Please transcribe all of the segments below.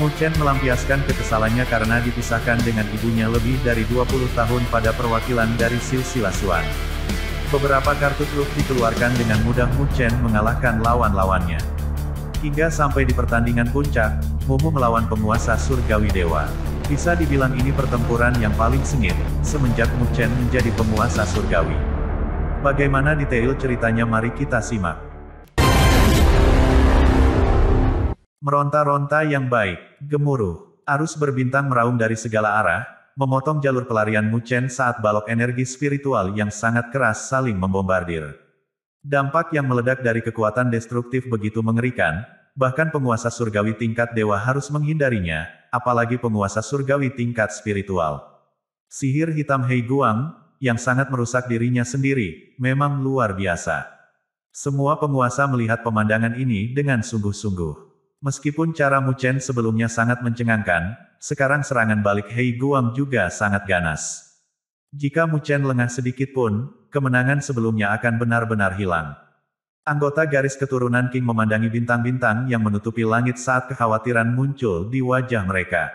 Mu Chen melampiaskan kekesalannya karena dipisahkan dengan ibunya lebih dari 20 tahun pada perwakilan dari silsilah Suan. Beberapa kartu truf dikeluarkan dengan mudah Mu Chen mengalahkan lawan-lawannya. Hingga sampai di pertandingan puncak, Mu Mu melawan penguasa surgawi dewa. Bisa dibilang ini pertempuran yang paling sengit, semenjak Mu Chen menjadi penguasa surgawi. Bagaimana detail ceritanya mari kita simak. Meronta-ronta yang baik gemuruh. Arus berbintang meraung dari segala arah, memotong jalur pelarian Muchen saat balok energi spiritual yang sangat keras saling membombardir. Dampak yang meledak dari kekuatan destruktif begitu mengerikan, bahkan penguasa surgawi tingkat dewa harus menghindarinya, apalagi penguasa surgawi tingkat spiritual. Sihir hitam Hei Guang, yang sangat merusak dirinya sendiri, memang luar biasa. Semua penguasa melihat pemandangan ini dengan sungguh-sungguh. Meskipun cara Mu Chen sebelumnya sangat mencengangkan, sekarang serangan balik Hei Guang juga sangat ganas. Jika Mu Chen lengah sedikit pun, kemenangan sebelumnya akan benar-benar hilang. Anggota garis keturunan King memandangi bintang-bintang yang menutupi langit saat kekhawatiran muncul di wajah mereka.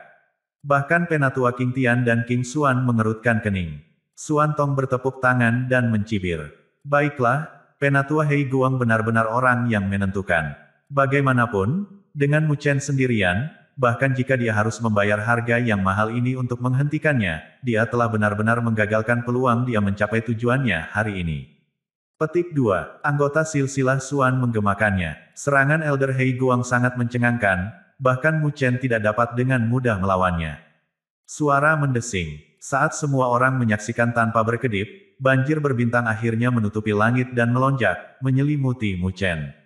Bahkan penatua King Tian dan King Xuan mengerutkan kening. Xuan Tong bertepuk tangan dan mencibir. Baiklah, penatua Hei Guang benar-benar orang yang menentukan. Bagaimanapun, dengan Mu Chen sendirian, bahkan jika dia harus membayar harga yang mahal ini untuk menghentikannya, dia telah benar-benar menggagalkan peluang dia mencapai tujuannya hari ini. Petik 2. Anggota silsilah Suan menggemakannya. Serangan Elder Hei Guang sangat mencengangkan, bahkan Mu Chen tidak dapat dengan mudah melawannya. Suara mendesing. Saat semua orang menyaksikan tanpa berkedip, banjir berbintang akhirnya menutupi langit dan melonjak, menyelimuti Mu Chen.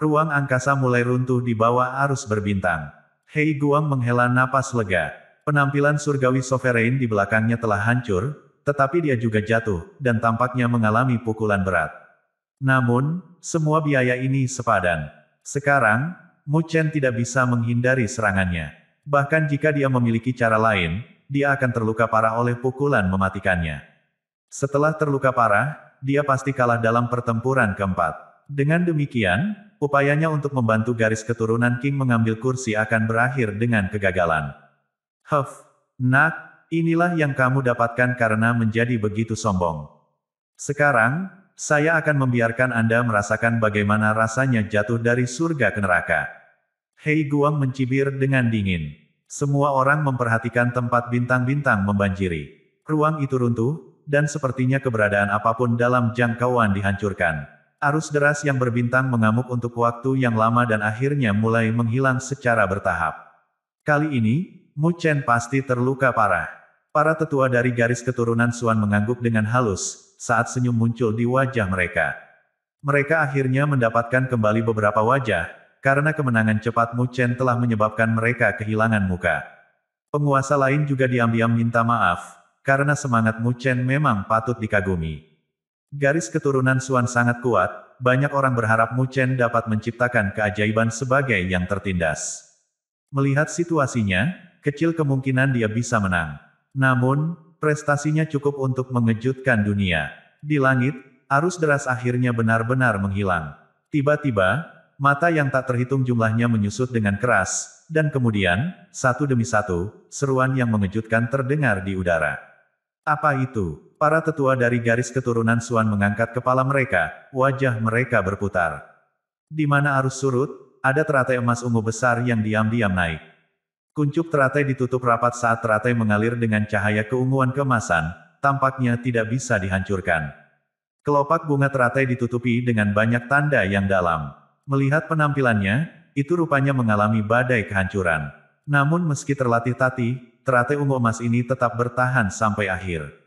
Ruang angkasa mulai runtuh di bawah arus berbintang. Hei Guang menghela napas lega. Penampilan surgawi sovereign di belakangnya telah hancur, tetapi dia juga jatuh, dan tampaknya mengalami pukulan berat. Namun, semua biaya ini sepadan. Sekarang, Mu Chen tidak bisa menghindari serangannya. Bahkan jika dia memiliki cara lain, dia akan terluka parah oleh pukulan mematikannya. Setelah terluka parah, dia pasti kalah dalam pertempuran keempat. Dengan demikian, upayanya untuk membantu garis keturunan King mengambil kursi akan berakhir dengan kegagalan. Huff, nak, inilah yang kamu dapatkan karena menjadi begitu sombong. Sekarang, saya akan membiarkan Anda merasakan bagaimana rasanya jatuh dari surga ke neraka. Hei Guang mencibir dengan dingin. Semua orang memperhatikan tempat bintang-bintang membanjiri. Ruang itu runtuh, dan sepertinya keberadaan apapun dalam jangkauan dihancurkan. Arus deras yang berbintang mengamuk untuk waktu yang lama dan akhirnya mulai menghilang secara bertahap. Kali ini, Mu Chen pasti terluka parah. Para tetua dari garis keturunan Suan mengangguk dengan halus, saat senyum muncul di wajah mereka. Mereka akhirnya mendapatkan kembali beberapa wajah, karena kemenangan cepat Mu Chen telah menyebabkan mereka kehilangan muka. Penguasa lain juga diam-diam minta maaf, karena semangat Mu Chen memang patut dikagumi. Garis keturunan Suan sangat kuat, banyak orang berharap Mu Chen dapat menciptakan keajaiban sebagai yang tertindas. Melihat situasinya, kecil kemungkinan dia bisa menang. Namun, prestasinya cukup untuk mengejutkan dunia. Di langit, arus deras akhirnya benar-benar menghilang. Tiba-tiba, mata yang tak terhitung jumlahnya menyusut dengan keras, dan kemudian, satu demi satu, seruan yang mengejutkan terdengar di udara. Apa itu? para tetua dari garis keturunan Suan mengangkat kepala mereka, wajah mereka berputar. Di mana arus surut, ada teratai emas ungu besar yang diam-diam naik. Kuncup teratai ditutup rapat saat teratai mengalir dengan cahaya keunguan kemasan, tampaknya tidak bisa dihancurkan. Kelopak bunga teratai ditutupi dengan banyak tanda yang dalam. Melihat penampilannya, itu rupanya mengalami badai kehancuran. Namun meski terlatih tati, teratai ungu emas ini tetap bertahan sampai akhir.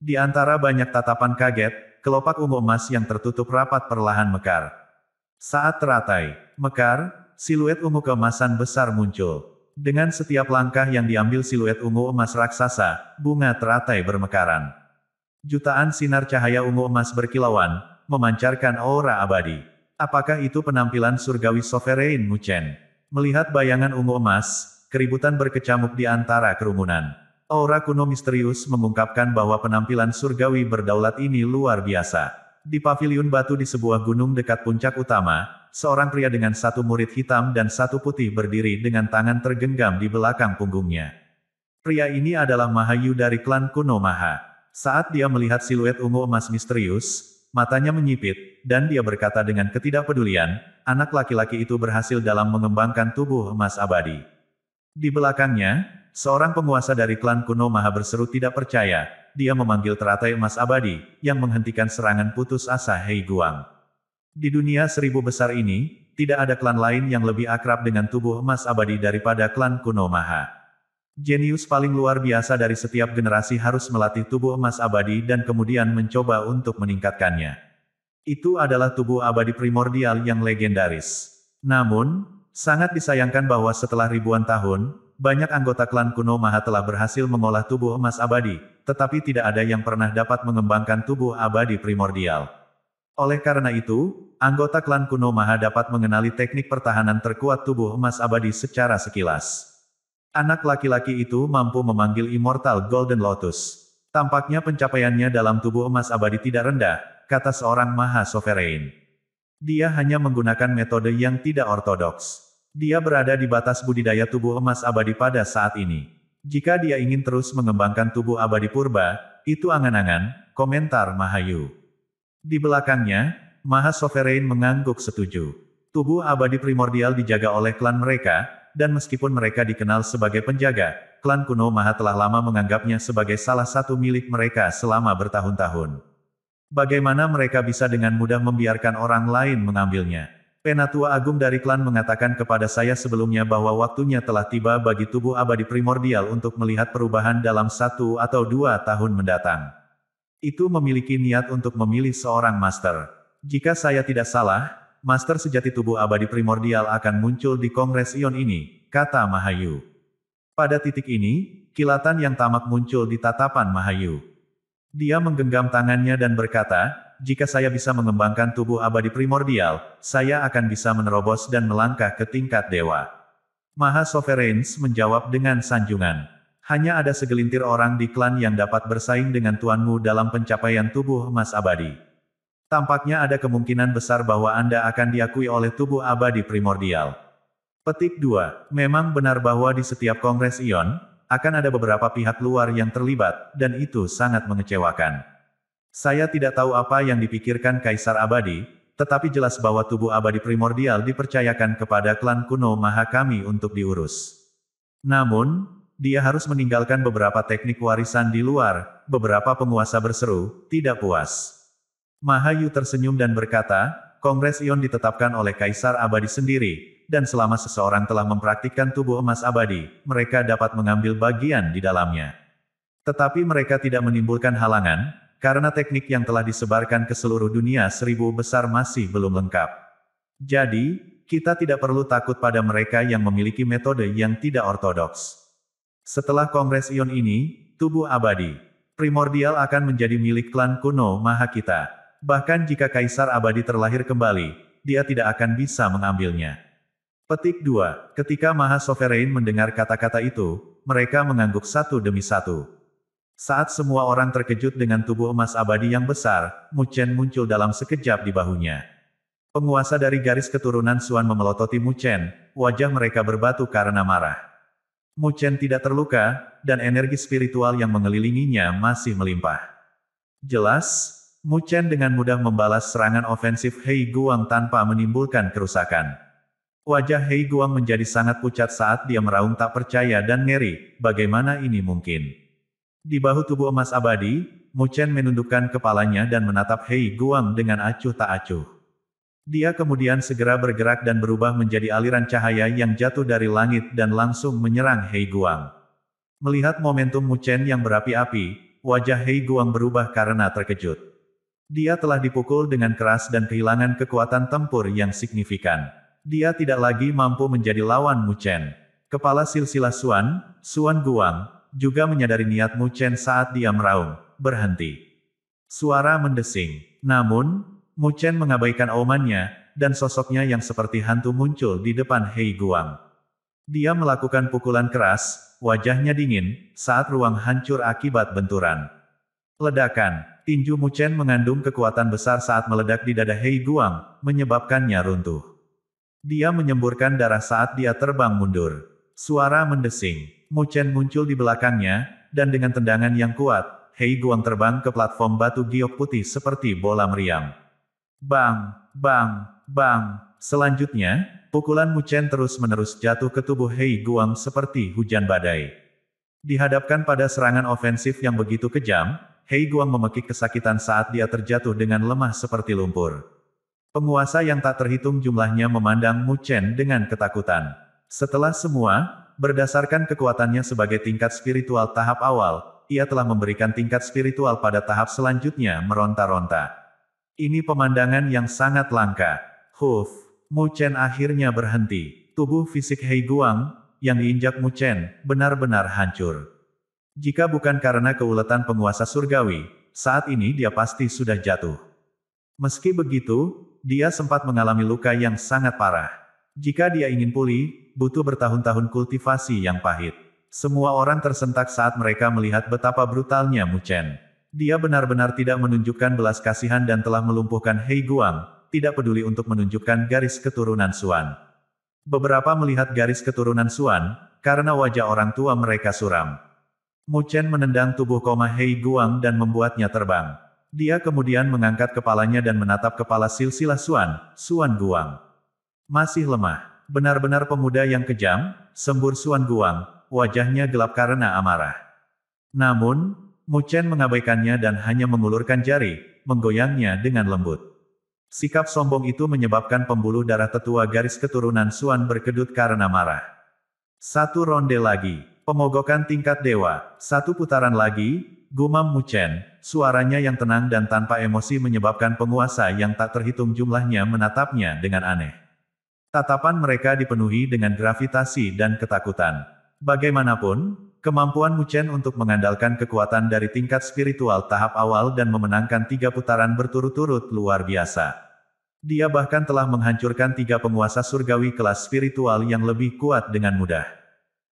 Di antara banyak tatapan kaget, kelopak ungu emas yang tertutup rapat perlahan mekar. Saat teratai, mekar, siluet ungu kemasan besar muncul. Dengan setiap langkah yang diambil siluet ungu emas raksasa, bunga teratai bermekaran. Jutaan sinar cahaya ungu emas berkilauan, memancarkan aura abadi. Apakah itu penampilan surgawi Sovereign Muchen? Melihat bayangan ungu emas, keributan berkecamuk di antara kerumunan. Aura kuno misterius mengungkapkan bahwa penampilan surgawi berdaulat ini luar biasa. Di pavilion batu di sebuah gunung dekat puncak utama, seorang pria dengan satu murid hitam dan satu putih berdiri dengan tangan tergenggam di belakang punggungnya. Pria ini adalah Mahayu dari klan kuno Maha. Saat dia melihat siluet ungu emas misterius, matanya menyipit, dan dia berkata dengan ketidakpedulian, anak laki-laki itu berhasil dalam mengembangkan tubuh emas abadi. Di belakangnya, seorang penguasa dari klan kuno maha berseru tidak percaya, dia memanggil teratai emas abadi, yang menghentikan serangan putus asa Hei Guang. Di dunia seribu besar ini, tidak ada klan lain yang lebih akrab dengan tubuh emas abadi daripada klan kuno maha. Jenius paling luar biasa dari setiap generasi harus melatih tubuh emas abadi dan kemudian mencoba untuk meningkatkannya. Itu adalah tubuh abadi primordial yang legendaris. Namun, sangat disayangkan bahwa setelah ribuan tahun, banyak anggota klan kuno Maha telah berhasil mengolah tubuh emas abadi, tetapi tidak ada yang pernah dapat mengembangkan tubuh abadi primordial. Oleh karena itu, anggota klan kuno Maha dapat mengenali teknik pertahanan terkuat tubuh emas abadi secara sekilas. Anak laki-laki itu mampu memanggil Immortal Golden Lotus. Tampaknya pencapaiannya dalam tubuh emas abadi tidak rendah, kata seorang Maha Sovereign. Dia hanya menggunakan metode yang tidak ortodoks. Dia berada di batas budidaya tubuh emas abadi pada saat ini. Jika dia ingin terus mengembangkan tubuh abadi purba, itu angan-angan, komentar Mahayu. Di belakangnya, Maha Sovereign mengangguk setuju. Tubuh abadi primordial dijaga oleh klan mereka, dan meskipun mereka dikenal sebagai penjaga, klan kuno Maha telah lama menganggapnya sebagai salah satu milik mereka selama bertahun-tahun. Bagaimana mereka bisa dengan mudah membiarkan orang lain mengambilnya? Penatua Agung dari klan mengatakan kepada saya sebelumnya bahwa waktunya telah tiba bagi tubuh abadi primordial untuk melihat perubahan dalam satu atau dua tahun mendatang. Itu memiliki niat untuk memilih seorang master. Jika saya tidak salah, master sejati tubuh abadi primordial akan muncul di Kongres Ion ini, kata Mahayu. Pada titik ini, kilatan yang tamak muncul di tatapan Mahayu. Dia menggenggam tangannya dan berkata, jika saya bisa mengembangkan tubuh abadi primordial, saya akan bisa menerobos dan melangkah ke tingkat dewa. Maha Sovereigns menjawab dengan sanjungan. Hanya ada segelintir orang di klan yang dapat bersaing dengan tuanmu dalam pencapaian tubuh emas abadi. Tampaknya ada kemungkinan besar bahwa Anda akan diakui oleh tubuh abadi primordial. Petik 2. Memang benar bahwa di setiap kongres Ion, akan ada beberapa pihak luar yang terlibat, dan itu sangat mengecewakan. Saya tidak tahu apa yang dipikirkan Kaisar Abadi, tetapi jelas bahwa tubuh abadi primordial dipercayakan kepada klan kuno maha kami untuk diurus. Namun, dia harus meninggalkan beberapa teknik warisan di luar, beberapa penguasa berseru, tidak puas. Mahayu tersenyum dan berkata, Kongres Ion ditetapkan oleh Kaisar Abadi sendiri, dan selama seseorang telah mempraktikkan tubuh emas abadi, mereka dapat mengambil bagian di dalamnya. Tetapi mereka tidak menimbulkan halangan, karena teknik yang telah disebarkan ke seluruh dunia seribu besar masih belum lengkap. Jadi, kita tidak perlu takut pada mereka yang memiliki metode yang tidak ortodoks. Setelah kongres ion ini, tubuh abadi primordial akan menjadi milik klan kuno maha kita. Bahkan jika kaisar abadi terlahir kembali, dia tidak akan bisa mengambilnya. Petik 2. Ketika Maha Sovereign mendengar kata-kata itu, mereka mengangguk satu demi satu. Saat semua orang terkejut dengan tubuh emas abadi yang besar, Mu Chen muncul dalam sekejap di bahunya. Penguasa dari garis keturunan Suan memelototi Mu Chen. wajah mereka berbatu karena marah. Mu Chen tidak terluka, dan energi spiritual yang mengelilinginya masih melimpah. Jelas, Mu Chen dengan mudah membalas serangan ofensif Hei Guang tanpa menimbulkan kerusakan. Wajah Hei Guang menjadi sangat pucat saat dia meraung tak percaya dan ngeri, bagaimana ini mungkin. Di bahu tubuh emas abadi, Mu Chen menundukkan kepalanya dan menatap Hei Guang dengan acuh tak acuh. Dia kemudian segera bergerak dan berubah menjadi aliran cahaya yang jatuh dari langit dan langsung menyerang Hei Guang. Melihat momentum Mu Chen yang berapi-api, wajah Hei Guang berubah karena terkejut. Dia telah dipukul dengan keras dan kehilangan kekuatan tempur yang signifikan. Dia tidak lagi mampu menjadi lawan Mu Chen. Kepala silsilah Suan, Suan Guang, juga menyadari niat Mu Chen saat dia meraung, berhenti. Suara mendesing. Namun, Mu Chen mengabaikan omannya, dan sosoknya yang seperti hantu muncul di depan Hei Guang. Dia melakukan pukulan keras, wajahnya dingin, saat ruang hancur akibat benturan. Ledakan, tinju Mu Chen mengandung kekuatan besar saat meledak di dada Hei Guang, menyebabkannya runtuh. Dia menyemburkan darah saat dia terbang mundur. Suara mendesing. Mu Chen muncul di belakangnya, dan dengan tendangan yang kuat, Hei Guang terbang ke platform batu giok putih seperti bola meriam. Bang, bang, bang. Selanjutnya, pukulan Mu Chen terus-menerus jatuh ke tubuh Hei Guang seperti hujan badai. Dihadapkan pada serangan ofensif yang begitu kejam, Hei Guang memekik kesakitan saat dia terjatuh dengan lemah seperti lumpur. Penguasa yang tak terhitung jumlahnya memandang Mu Chen dengan ketakutan. Setelah semua, Berdasarkan kekuatannya sebagai tingkat spiritual tahap awal, ia telah memberikan tingkat spiritual pada tahap selanjutnya meronta-ronta. Ini pemandangan yang sangat langka. Huf! Chen akhirnya berhenti. Tubuh fisik Hei Guang, yang diinjak Mu Chen benar-benar hancur. Jika bukan karena keuletan penguasa surgawi, saat ini dia pasti sudah jatuh. Meski begitu, dia sempat mengalami luka yang sangat parah. Jika dia ingin pulih, butuh bertahun-tahun kultivasi yang pahit. Semua orang tersentak saat mereka melihat betapa brutalnya Mu Chen. Dia benar-benar tidak menunjukkan belas kasihan dan telah melumpuhkan Hei Guang, tidak peduli untuk menunjukkan garis keturunan Suan. Beberapa melihat garis keturunan Suan, karena wajah orang tua mereka suram. Mu Chen menendang tubuh koma Hei Guang dan membuatnya terbang. Dia kemudian mengangkat kepalanya dan menatap kepala silsilah Suan, Suan Guang. Masih lemah benar-benar pemuda yang kejam, sembur Suan Guang, wajahnya gelap karena amarah. Namun, Mu Chen mengabaikannya dan hanya mengulurkan jari, menggoyangnya dengan lembut. Sikap sombong itu menyebabkan pembuluh darah tetua garis keturunan Suan berkedut karena marah. Satu ronde lagi, pemogokan tingkat dewa, satu putaran lagi, gumam Mu Chen, suaranya yang tenang dan tanpa emosi menyebabkan penguasa yang tak terhitung jumlahnya menatapnya dengan aneh. Tatapan mereka dipenuhi dengan gravitasi dan ketakutan. Bagaimanapun, kemampuan Muchen untuk mengandalkan kekuatan dari tingkat spiritual tahap awal dan memenangkan tiga putaran berturut-turut luar biasa. Dia bahkan telah menghancurkan tiga penguasa surgawi kelas spiritual yang lebih kuat dengan mudah.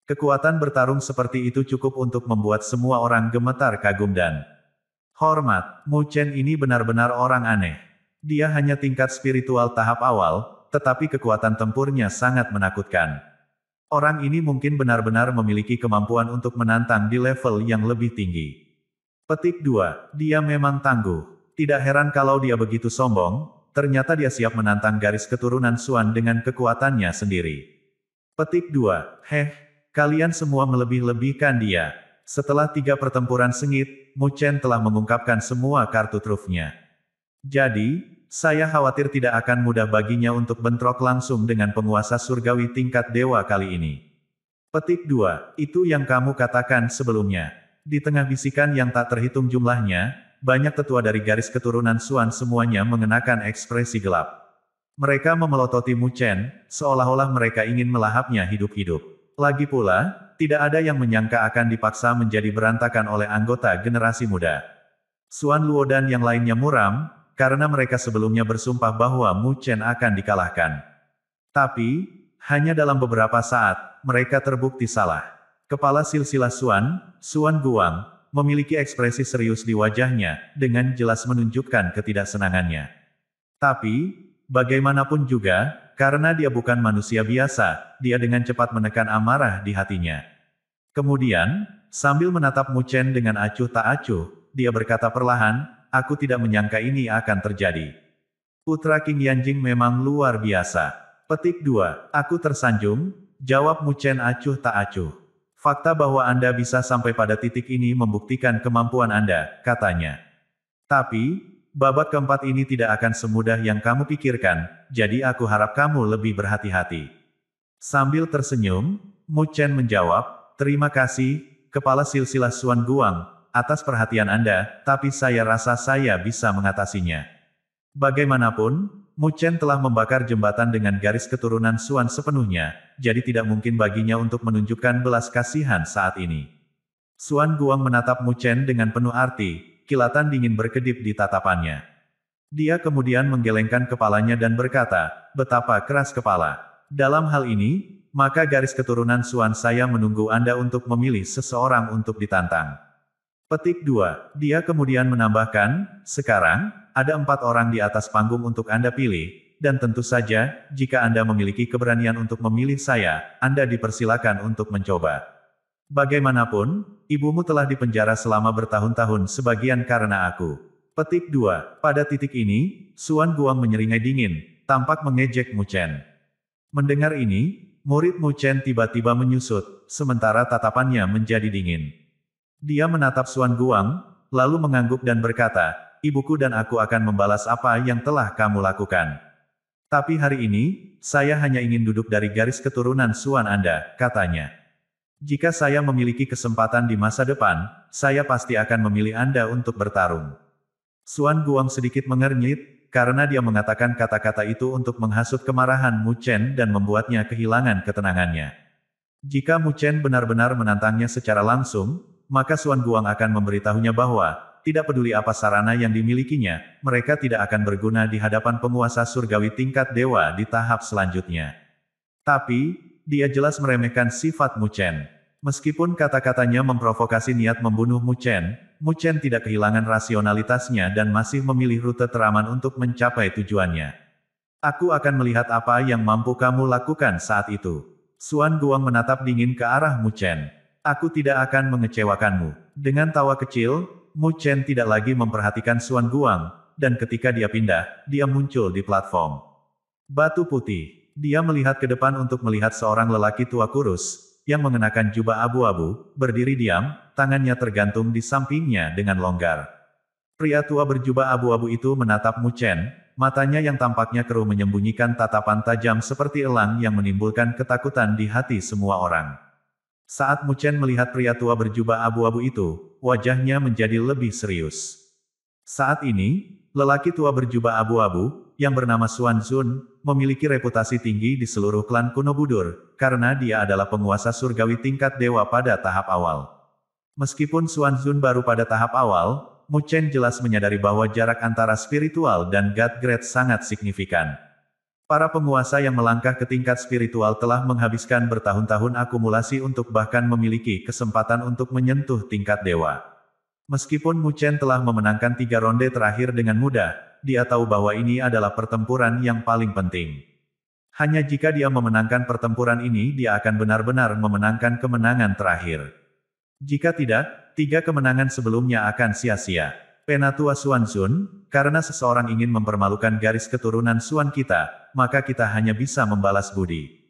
Kekuatan bertarung seperti itu cukup untuk membuat semua orang gemetar kagum dan hormat. Mu Chen ini benar-benar orang aneh. Dia hanya tingkat spiritual tahap awal, tetapi kekuatan tempurnya sangat menakutkan. Orang ini mungkin benar-benar memiliki kemampuan untuk menantang di level yang lebih tinggi. Petik 2. Dia memang tangguh. Tidak heran kalau dia begitu sombong, ternyata dia siap menantang garis keturunan Suan dengan kekuatannya sendiri. Petik 2. Heh, kalian semua melebih-lebihkan dia. Setelah tiga pertempuran sengit, Mu Chen telah mengungkapkan semua kartu trufnya. Jadi, saya khawatir tidak akan mudah baginya untuk bentrok langsung dengan penguasa surgawi tingkat dewa kali ini. Petik 2, itu yang kamu katakan sebelumnya. Di tengah bisikan yang tak terhitung jumlahnya, banyak tetua dari garis keturunan Suan semuanya mengenakan ekspresi gelap. Mereka memelototi Muchen, seolah-olah mereka ingin melahapnya hidup-hidup. Lagi pula, tidak ada yang menyangka akan dipaksa menjadi berantakan oleh anggota generasi muda. Suan Luo dan yang lainnya muram, karena mereka sebelumnya bersumpah bahwa Mu Chen akan dikalahkan. Tapi, hanya dalam beberapa saat, mereka terbukti salah. Kepala silsilah Suan, Suan Guang, memiliki ekspresi serius di wajahnya, dengan jelas menunjukkan ketidaksenangannya. Tapi, bagaimanapun juga, karena dia bukan manusia biasa, dia dengan cepat menekan amarah di hatinya. Kemudian, sambil menatap Mu Chen dengan acuh tak acuh, dia berkata perlahan, aku tidak menyangka ini akan terjadi. Putra King Yanjing memang luar biasa. Petik 2. Aku tersanjung, jawab Mu Chen acuh tak acuh. Fakta bahwa Anda bisa sampai pada titik ini membuktikan kemampuan Anda, katanya. Tapi, babak keempat ini tidak akan semudah yang kamu pikirkan, jadi aku harap kamu lebih berhati-hati. Sambil tersenyum, Mu Chen menjawab, terima kasih, kepala silsilah Suan Guang, atas perhatian Anda, tapi saya rasa saya bisa mengatasinya. Bagaimanapun, Mu Chen telah membakar jembatan dengan garis keturunan Suan sepenuhnya, jadi tidak mungkin baginya untuk menunjukkan belas kasihan saat ini. Suan Guang menatap Mu Chen dengan penuh arti, kilatan dingin berkedip di tatapannya. Dia kemudian menggelengkan kepalanya dan berkata, betapa keras kepala. Dalam hal ini, maka garis keturunan Suan saya menunggu Anda untuk memilih seseorang untuk ditantang. Petik 2. Dia kemudian menambahkan, sekarang, ada empat orang di atas panggung untuk Anda pilih, dan tentu saja, jika Anda memiliki keberanian untuk memilih saya, Anda dipersilakan untuk mencoba. Bagaimanapun, ibumu telah dipenjara selama bertahun-tahun sebagian karena aku. Petik 2. Pada titik ini, Suan Guang menyeringai dingin, tampak mengejek Mu Chen. Mendengar ini, murid Mu Chen tiba-tiba menyusut, sementara tatapannya menjadi dingin. Dia menatap Suan Guang, lalu mengangguk dan berkata, Ibuku dan aku akan membalas apa yang telah kamu lakukan. Tapi hari ini, saya hanya ingin duduk dari garis keturunan Suan Anda, katanya. Jika saya memiliki kesempatan di masa depan, saya pasti akan memilih Anda untuk bertarung. Suan Guang sedikit mengernyit, karena dia mengatakan kata-kata itu untuk menghasut kemarahan Mu Chen dan membuatnya kehilangan ketenangannya. Jika Mu Chen benar-benar menantangnya secara langsung, maka Suan Guang akan memberitahunya bahwa, tidak peduli apa sarana yang dimilikinya, mereka tidak akan berguna di hadapan penguasa surgawi tingkat dewa di tahap selanjutnya. Tapi, dia jelas meremehkan sifat Mu Chen. Meskipun kata-katanya memprovokasi niat membunuh Mu Chen, Mu Chen tidak kehilangan rasionalitasnya dan masih memilih rute teraman untuk mencapai tujuannya. Aku akan melihat apa yang mampu kamu lakukan saat itu. Suan Guang menatap dingin ke arah Mu Chen. Aku tidak akan mengecewakanmu. Dengan tawa kecil, Mu Chen tidak lagi memperhatikan Suan Guang, dan ketika dia pindah, dia muncul di platform. Batu putih. Dia melihat ke depan untuk melihat seorang lelaki tua kurus, yang mengenakan jubah abu-abu, berdiri diam, tangannya tergantung di sampingnya dengan longgar. Pria tua berjubah abu-abu itu menatap Mu Chen, matanya yang tampaknya keruh menyembunyikan tatapan tajam seperti elang yang menimbulkan ketakutan di hati semua orang. Saat Mu Chen melihat pria tua berjubah abu-abu itu, wajahnya menjadi lebih serius. Saat ini, lelaki tua berjubah abu-abu, yang bernama Xuan Zun, memiliki reputasi tinggi di seluruh klan kuno Budur, karena dia adalah penguasa surgawi tingkat dewa pada tahap awal. Meskipun Xuan Zun baru pada tahap awal, Mu Chen jelas menyadari bahwa jarak antara spiritual dan God Grade sangat signifikan. Para penguasa yang melangkah ke tingkat spiritual telah menghabiskan bertahun-tahun akumulasi untuk bahkan memiliki kesempatan untuk menyentuh tingkat dewa. Meskipun Mu Chen telah memenangkan tiga ronde terakhir dengan mudah, dia tahu bahwa ini adalah pertempuran yang paling penting. Hanya jika dia memenangkan pertempuran ini dia akan benar-benar memenangkan kemenangan terakhir. Jika tidak, tiga kemenangan sebelumnya akan sia-sia. Penatua Suan Sun, karena seseorang ingin mempermalukan garis keturunan Suan kita, maka kita hanya bisa membalas budi.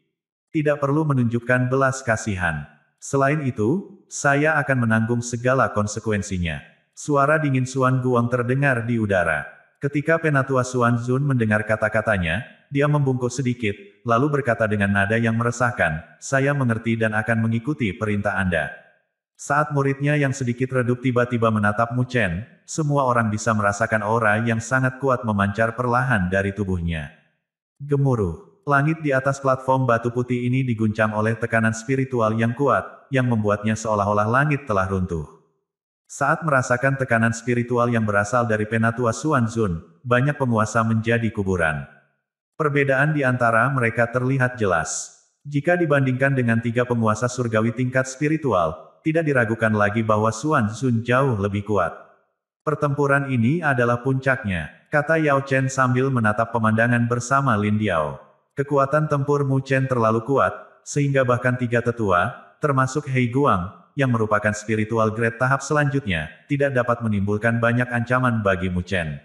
Tidak perlu menunjukkan belas kasihan. Selain itu, saya akan menanggung segala konsekuensinya. Suara dingin Suan Guang terdengar di udara. Ketika Penatua Suan Zun mendengar kata-katanya, dia membungkuk sedikit, lalu berkata dengan nada yang meresahkan, saya mengerti dan akan mengikuti perintah Anda. Saat muridnya yang sedikit redup tiba-tiba menatap Mu Chen, semua orang bisa merasakan aura yang sangat kuat memancar perlahan dari tubuhnya. Gemuruh. Langit di atas platform batu putih ini diguncang oleh tekanan spiritual yang kuat, yang membuatnya seolah-olah langit telah runtuh. Saat merasakan tekanan spiritual yang berasal dari penatua Xuanzun, banyak penguasa menjadi kuburan. Perbedaan di antara mereka terlihat jelas. Jika dibandingkan dengan tiga penguasa surgawi tingkat spiritual, tidak diragukan lagi bahwa Xuan Sun jauh lebih kuat. Pertempuran ini adalah puncaknya, kata Yao Chen sambil menatap pemandangan bersama Lin Diao. Kekuatan tempur Mu Chen terlalu kuat, sehingga bahkan tiga tetua, termasuk Hei Guang, yang merupakan spiritual grade tahap selanjutnya, tidak dapat menimbulkan banyak ancaman bagi Mu Chen.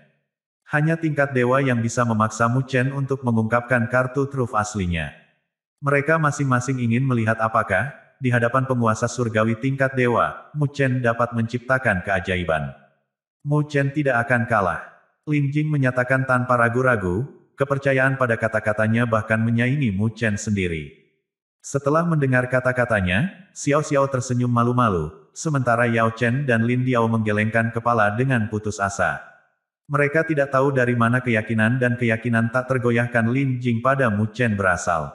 Hanya tingkat dewa yang bisa memaksa Mu Chen untuk mengungkapkan kartu truf aslinya. Mereka masing-masing ingin melihat apakah di hadapan penguasa surgawi tingkat dewa, Mu Chen dapat menciptakan keajaiban. Mu Chen tidak akan kalah. Lin Jing menyatakan tanpa ragu-ragu, kepercayaan pada kata-katanya bahkan menyaingi Mu Chen sendiri. Setelah mendengar kata-katanya, Xiao Xiao tersenyum malu-malu, sementara Yao Chen dan Lin Diao menggelengkan kepala dengan putus asa. Mereka tidak tahu dari mana keyakinan dan keyakinan tak tergoyahkan Lin Jing pada Mu Chen berasal.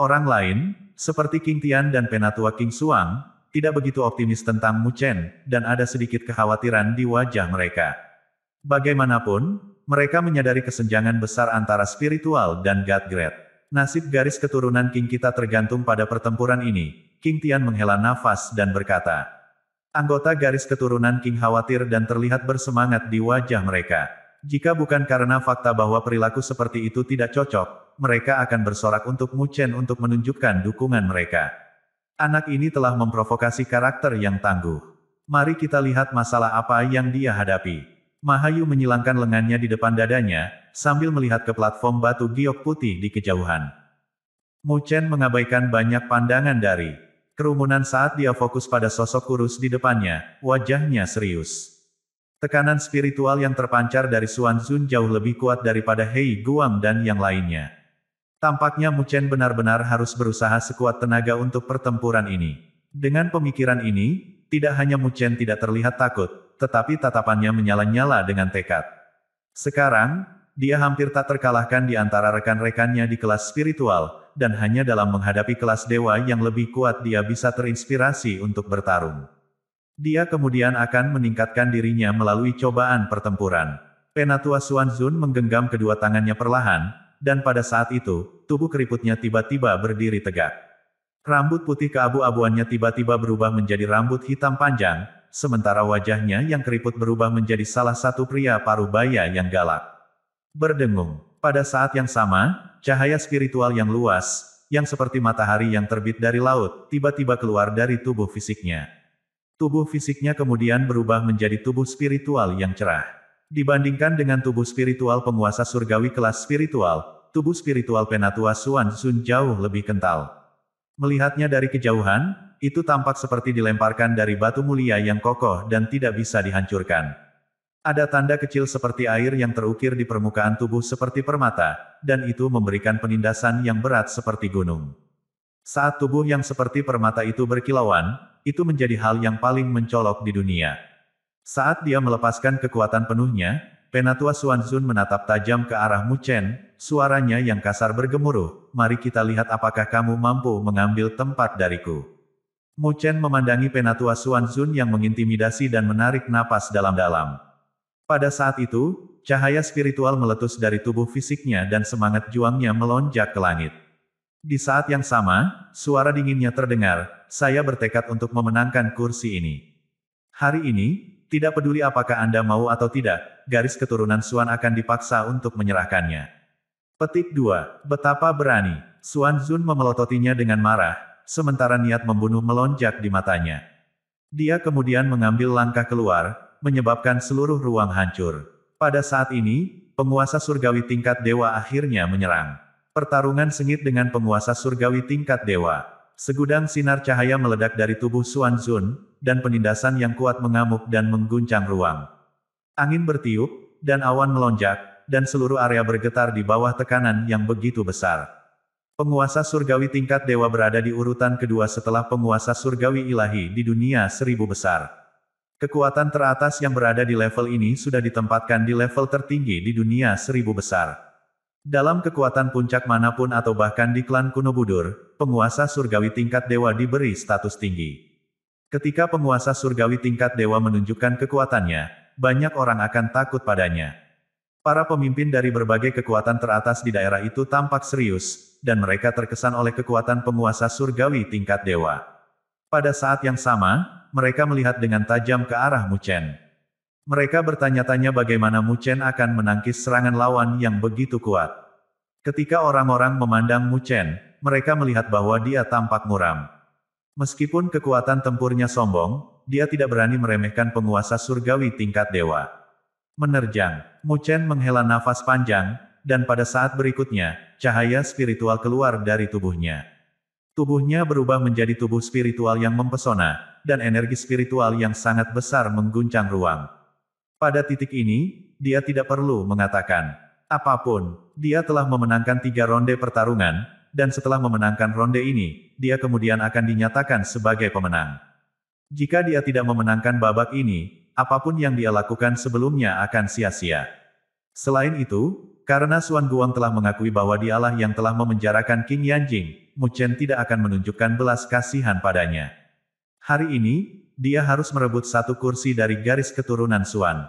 Orang lain, seperti King Tian dan Penatua King Suang, tidak begitu optimis tentang Mu Chen, dan ada sedikit kekhawatiran di wajah mereka. Bagaimanapun, mereka menyadari kesenjangan besar antara spiritual dan God Great. Nasib garis keturunan King kita tergantung pada pertempuran ini. King Tian menghela nafas dan berkata, Anggota garis keturunan King khawatir dan terlihat bersemangat di wajah mereka. Jika bukan karena fakta bahwa perilaku seperti itu tidak cocok, mereka akan bersorak untuk Mu Chen untuk menunjukkan dukungan mereka. Anak ini telah memprovokasi karakter yang tangguh. Mari kita lihat masalah apa yang dia hadapi. Mahayu menyilangkan lengannya di depan dadanya, sambil melihat ke platform batu giok putih di kejauhan. Mu Chen mengabaikan banyak pandangan dari kerumunan saat dia fokus pada sosok kurus di depannya, wajahnya serius. Tekanan spiritual yang terpancar dari Xuan Zun jauh lebih kuat daripada Hei Guang dan yang lainnya. Tampaknya Mu Chen benar-benar harus berusaha sekuat tenaga untuk pertempuran ini. Dengan pemikiran ini, tidak hanya Mu Chen tidak terlihat takut, tetapi tatapannya menyala-nyala dengan tekad. Sekarang, dia hampir tak terkalahkan di antara rekan-rekannya di kelas spiritual, dan hanya dalam menghadapi kelas dewa yang lebih kuat dia bisa terinspirasi untuk bertarung. Dia kemudian akan meningkatkan dirinya melalui cobaan pertempuran. Penatua Zun menggenggam kedua tangannya perlahan, dan pada saat itu, tubuh keriputnya tiba-tiba berdiri tegak. Rambut putih keabu-abuannya tiba-tiba berubah menjadi rambut hitam panjang, sementara wajahnya yang keriput berubah menjadi salah satu pria paruh baya yang galak. Berdengung. Pada saat yang sama, cahaya spiritual yang luas, yang seperti matahari yang terbit dari laut, tiba-tiba keluar dari tubuh fisiknya. Tubuh fisiknya kemudian berubah menjadi tubuh spiritual yang cerah. Dibandingkan dengan tubuh spiritual penguasa surgawi kelas spiritual, tubuh spiritual penatua Suan Sun jauh lebih kental. Melihatnya dari kejauhan, itu tampak seperti dilemparkan dari batu mulia yang kokoh dan tidak bisa dihancurkan. Ada tanda kecil seperti air yang terukir di permukaan tubuh seperti permata, dan itu memberikan penindasan yang berat seperti gunung. Saat tubuh yang seperti permata itu berkilauan, itu menjadi hal yang paling mencolok di dunia. Saat dia melepaskan kekuatan penuhnya, Penatua Suanzun menatap tajam ke arah Mu Chen, suaranya yang kasar bergemuruh, mari kita lihat apakah kamu mampu mengambil tempat dariku. Mu Chen memandangi Penatua Suanzun yang mengintimidasi dan menarik napas dalam-dalam. Pada saat itu, cahaya spiritual meletus dari tubuh fisiknya dan semangat juangnya melonjak ke langit. Di saat yang sama, suara dinginnya terdengar, saya bertekad untuk memenangkan kursi ini. Hari ini, tidak peduli apakah Anda mau atau tidak, garis keturunan Suan akan dipaksa untuk menyerahkannya. Petik 2. Betapa berani. Suan Zun memelototinya dengan marah, sementara niat membunuh melonjak di matanya. Dia kemudian mengambil langkah keluar, menyebabkan seluruh ruang hancur. Pada saat ini, penguasa surgawi tingkat dewa akhirnya menyerang. Pertarungan sengit dengan penguasa surgawi tingkat dewa. Segudang sinar cahaya meledak dari tubuh Xuan Zun, dan penindasan yang kuat mengamuk dan mengguncang ruang. Angin bertiup, dan awan melonjak, dan seluruh area bergetar di bawah tekanan yang begitu besar. Penguasa surgawi tingkat dewa berada di urutan kedua setelah penguasa surgawi ilahi di dunia seribu besar. Kekuatan teratas yang berada di level ini sudah ditempatkan di level tertinggi di dunia seribu besar. Dalam kekuatan puncak manapun atau bahkan di klan Kuno Budur, penguasa surgawi tingkat dewa diberi status tinggi. Ketika penguasa surgawi tingkat dewa menunjukkan kekuatannya, banyak orang akan takut padanya. Para pemimpin dari berbagai kekuatan teratas di daerah itu tampak serius, dan mereka terkesan oleh kekuatan penguasa surgawi tingkat dewa. Pada saat yang sama, mereka melihat dengan tajam ke arah Mu Chen. Mereka bertanya-tanya bagaimana Mu Chen akan menangkis serangan lawan yang begitu kuat. Ketika orang-orang memandang Mu Chen, mereka melihat bahwa dia tampak muram. Meskipun kekuatan tempurnya sombong, dia tidak berani meremehkan penguasa surgawi tingkat dewa. Menerjang, Mu Chen menghela nafas panjang, dan pada saat berikutnya, cahaya spiritual keluar dari tubuhnya. Tubuhnya berubah menjadi tubuh spiritual yang mempesona, dan energi spiritual yang sangat besar mengguncang ruang. Pada titik ini, dia tidak perlu mengatakan apapun. Dia telah memenangkan tiga ronde pertarungan, dan setelah memenangkan ronde ini, dia kemudian akan dinyatakan sebagai pemenang. Jika dia tidak memenangkan babak ini, apapun yang dia lakukan sebelumnya akan sia-sia. Selain itu, karena Suan Guang telah mengakui bahwa dialah yang telah memenjarakan King Yanjing, Mu Chen tidak akan menunjukkan belas kasihan padanya. Hari ini, dia harus merebut satu kursi dari garis keturunan Suan.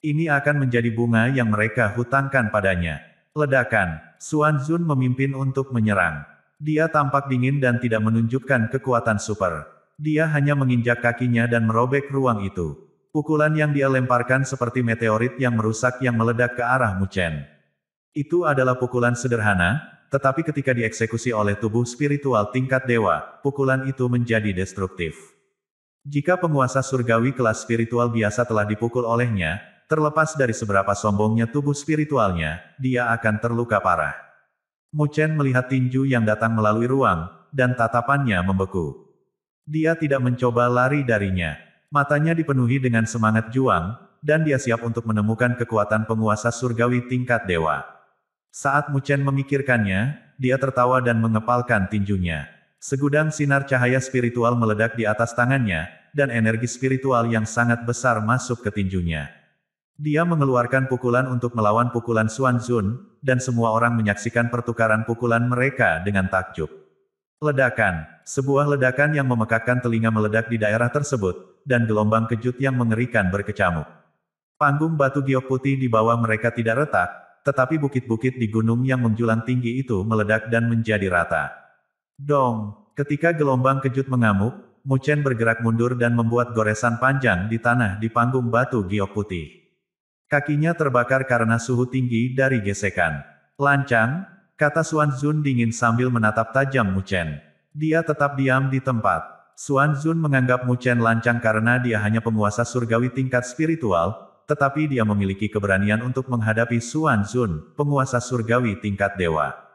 Ini akan menjadi bunga yang mereka hutangkan padanya. Ledakan, Suan Zun memimpin untuk menyerang. Dia tampak dingin dan tidak menunjukkan kekuatan super. Dia hanya menginjak kakinya dan merobek ruang itu. Pukulan yang dia lemparkan seperti meteorit yang merusak yang meledak ke arah Muchen. Itu adalah pukulan sederhana, tetapi ketika dieksekusi oleh tubuh spiritual tingkat dewa, pukulan itu menjadi destruktif. Jika penguasa surgawi kelas spiritual biasa telah dipukul olehnya, terlepas dari seberapa sombongnya tubuh spiritualnya, dia akan terluka parah. Mu Chen melihat tinju yang datang melalui ruang, dan tatapannya membeku. Dia tidak mencoba lari darinya. Matanya dipenuhi dengan semangat juang, dan dia siap untuk menemukan kekuatan penguasa surgawi tingkat dewa. Saat Mu Chen memikirkannya, dia tertawa dan mengepalkan tinjunya. Segudang sinar cahaya spiritual meledak di atas tangannya, dan energi spiritual yang sangat besar masuk ke tinjunya. Dia mengeluarkan pukulan untuk melawan pukulan Xuan Zun, dan semua orang menyaksikan pertukaran pukulan mereka dengan takjub. Ledakan, sebuah ledakan yang memekakkan telinga meledak di daerah tersebut, dan gelombang kejut yang mengerikan berkecamuk. Panggung batu giok putih di bawah mereka tidak retak, tetapi bukit-bukit di gunung yang menjulang tinggi itu meledak dan menjadi rata. Dong! Ketika gelombang kejut mengamuk, Muchen bergerak mundur dan membuat goresan panjang di tanah di panggung batu giok putih. Kakinya terbakar karena suhu tinggi dari gesekan. Lancang, kata Xuan Zun dingin sambil menatap tajam Muchen. Dia tetap diam di tempat. Xuan Zun menganggap Muchen lancang karena dia hanya penguasa surgawi tingkat spiritual, tetapi dia memiliki keberanian untuk menghadapi Xuan Zun, penguasa surgawi tingkat dewa.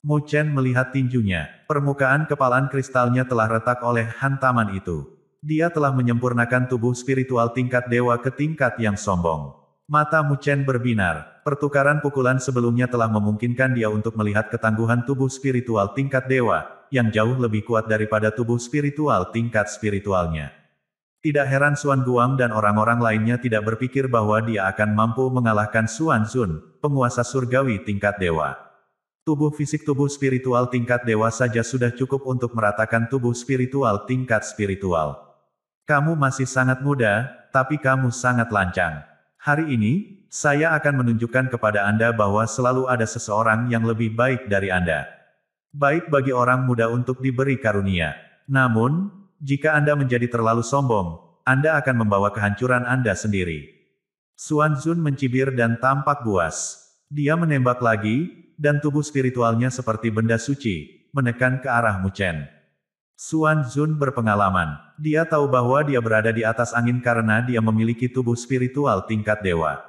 Mu Chen melihat tinjunya. Permukaan kepalan kristalnya telah retak oleh hantaman itu. Dia telah menyempurnakan tubuh spiritual tingkat dewa ke tingkat yang sombong. Mata Mu Chen berbinar. Pertukaran pukulan sebelumnya telah memungkinkan dia untuk melihat ketangguhan tubuh spiritual tingkat dewa, yang jauh lebih kuat daripada tubuh spiritual tingkat spiritualnya. Tidak heran Suan Guang dan orang-orang lainnya tidak berpikir bahwa dia akan mampu mengalahkan Suan Zun, penguasa surgawi tingkat dewa. Tubuh fisik tubuh spiritual tingkat dewa saja sudah cukup untuk meratakan tubuh spiritual tingkat spiritual. Kamu masih sangat muda, tapi kamu sangat lancang. Hari ini, saya akan menunjukkan kepada Anda bahwa selalu ada seseorang yang lebih baik dari Anda. Baik bagi orang muda untuk diberi karunia. Namun, jika Anda menjadi terlalu sombong, Anda akan membawa kehancuran Anda sendiri. Suan Zun mencibir dan tampak buas. Dia menembak lagi, dan tubuh spiritualnya seperti benda suci, menekan ke arah Mu Chen. Xuan Zun berpengalaman. Dia tahu bahwa dia berada di atas angin karena dia memiliki tubuh spiritual tingkat dewa.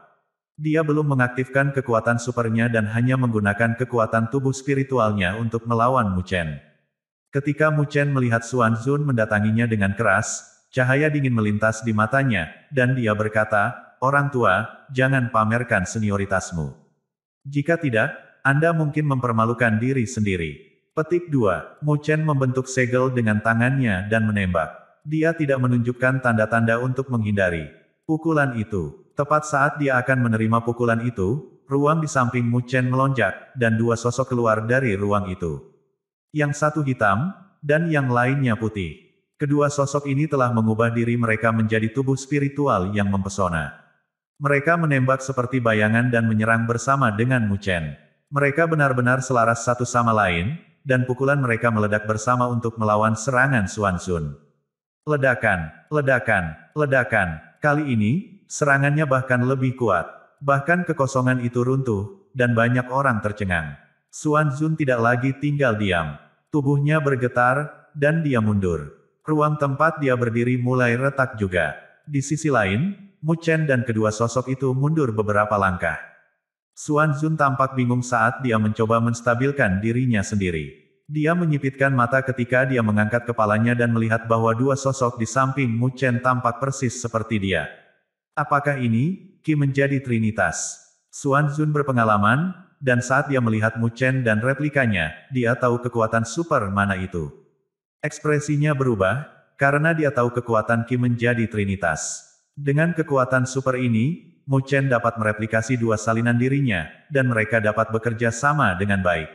Dia belum mengaktifkan kekuatan supernya dan hanya menggunakan kekuatan tubuh spiritualnya untuk melawan Mu Chen. Ketika Mu Chen melihat Xuan Zun mendatanginya dengan keras, Cahaya dingin melintas di matanya, dan dia berkata, Orang tua, jangan pamerkan senioritasmu. Jika tidak, anda mungkin mempermalukan diri sendiri. Petik 2. Chen membentuk segel dengan tangannya dan menembak. Dia tidak menunjukkan tanda-tanda untuk menghindari. Pukulan itu. Tepat saat dia akan menerima pukulan itu, ruang di samping Mu Chen melonjak, dan dua sosok keluar dari ruang itu. Yang satu hitam, dan yang lainnya putih. Kedua sosok ini telah mengubah diri mereka menjadi tubuh spiritual yang mempesona. Mereka menembak seperti bayangan dan menyerang bersama dengan Mu Chen. Mereka benar-benar selaras satu sama lain, dan pukulan mereka meledak bersama untuk melawan serangan Suansun. Ledakan, ledakan, ledakan. Kali ini, serangannya bahkan lebih kuat. Bahkan kekosongan itu runtuh, dan banyak orang tercengang. Suan Zun tidak lagi tinggal diam. Tubuhnya bergetar, dan dia mundur. Ruang tempat dia berdiri mulai retak juga. Di sisi lain, Mu Chen dan kedua sosok itu mundur beberapa langkah. Xuan Zun tampak bingung saat dia mencoba menstabilkan dirinya sendiri. Dia menyipitkan mata ketika dia mengangkat kepalanya dan melihat bahwa dua sosok di samping Mu Chen tampak persis seperti dia. Apakah ini, Kim menjadi trinitas? Xuan Zun berpengalaman, dan saat dia melihat Mu Chen dan replikanya, dia tahu kekuatan super mana itu. Ekspresinya berubah, karena dia tahu kekuatan Kim menjadi trinitas. Dengan kekuatan super ini, Mu Chen dapat mereplikasi dua salinan dirinya, dan mereka dapat bekerja sama dengan baik.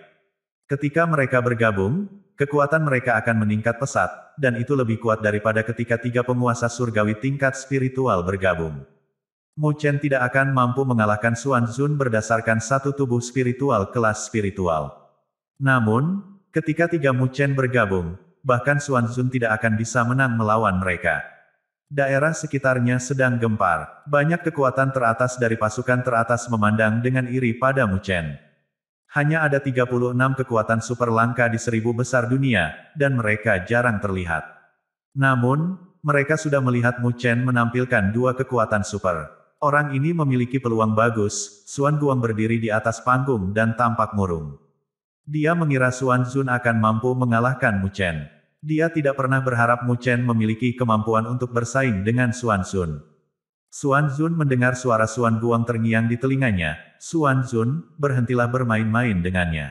Ketika mereka bergabung, kekuatan mereka akan meningkat pesat, dan itu lebih kuat daripada ketika tiga penguasa surgawi tingkat spiritual bergabung. Mu Chen tidak akan mampu mengalahkan Xuan Zun berdasarkan satu tubuh spiritual kelas spiritual. Namun, ketika tiga Mu Chen bergabung, bahkan Xuan Zun tidak akan bisa menang melawan mereka. Daerah sekitarnya sedang gempar. Banyak kekuatan teratas dari pasukan teratas memandang dengan iri pada Muchen. Hanya ada 36 kekuatan super langka di seribu besar dunia, dan mereka jarang terlihat. Namun, mereka sudah melihat Muchen menampilkan dua kekuatan super. Orang ini memiliki peluang bagus, Suan Guang berdiri di atas panggung dan tampak murung. Dia mengira Suan Zun akan mampu mengalahkan Muchen. Dia tidak pernah berharap Mu Chen memiliki kemampuan untuk bersaing dengan Xuan Zun. Xuan Zun mendengar suara Xuan Guang terngiang di telinganya. Xuan Zun, berhentilah bermain-main dengannya.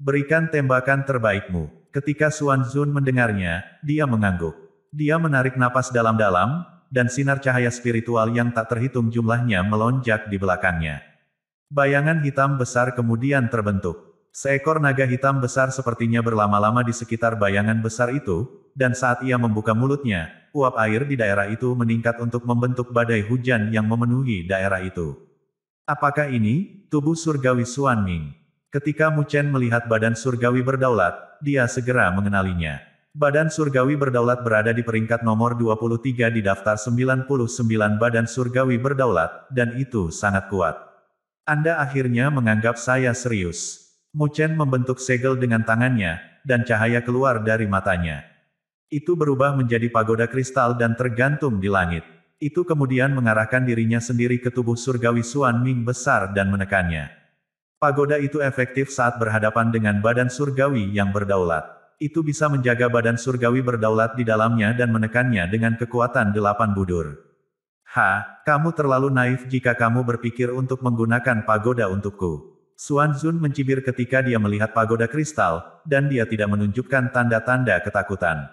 Berikan tembakan terbaikmu. Ketika Xuan Zun mendengarnya, dia mengangguk. Dia menarik napas dalam-dalam, dan sinar cahaya spiritual yang tak terhitung jumlahnya melonjak di belakangnya. Bayangan hitam besar kemudian terbentuk. Seekor naga hitam besar sepertinya berlama-lama di sekitar bayangan besar itu, dan saat ia membuka mulutnya, uap air di daerah itu meningkat untuk membentuk badai hujan yang memenuhi daerah itu. Apakah ini, tubuh surgawi Suan Ming? Ketika Mu Chen melihat badan surgawi berdaulat, dia segera mengenalinya. Badan surgawi berdaulat berada di peringkat nomor 23 di daftar 99 badan surgawi berdaulat, dan itu sangat kuat. Anda akhirnya menganggap saya serius. Mu Chen membentuk segel dengan tangannya, dan cahaya keluar dari matanya. Itu berubah menjadi pagoda kristal dan tergantung di langit. Itu kemudian mengarahkan dirinya sendiri ke tubuh surgawi Suan Ming besar dan menekannya. Pagoda itu efektif saat berhadapan dengan badan surgawi yang berdaulat. Itu bisa menjaga badan surgawi berdaulat di dalamnya dan menekannya dengan kekuatan delapan budur. Ha, kamu terlalu naif jika kamu berpikir untuk menggunakan pagoda untukku. Xuan Zun mencibir ketika dia melihat pagoda kristal, dan dia tidak menunjukkan tanda-tanda ketakutan.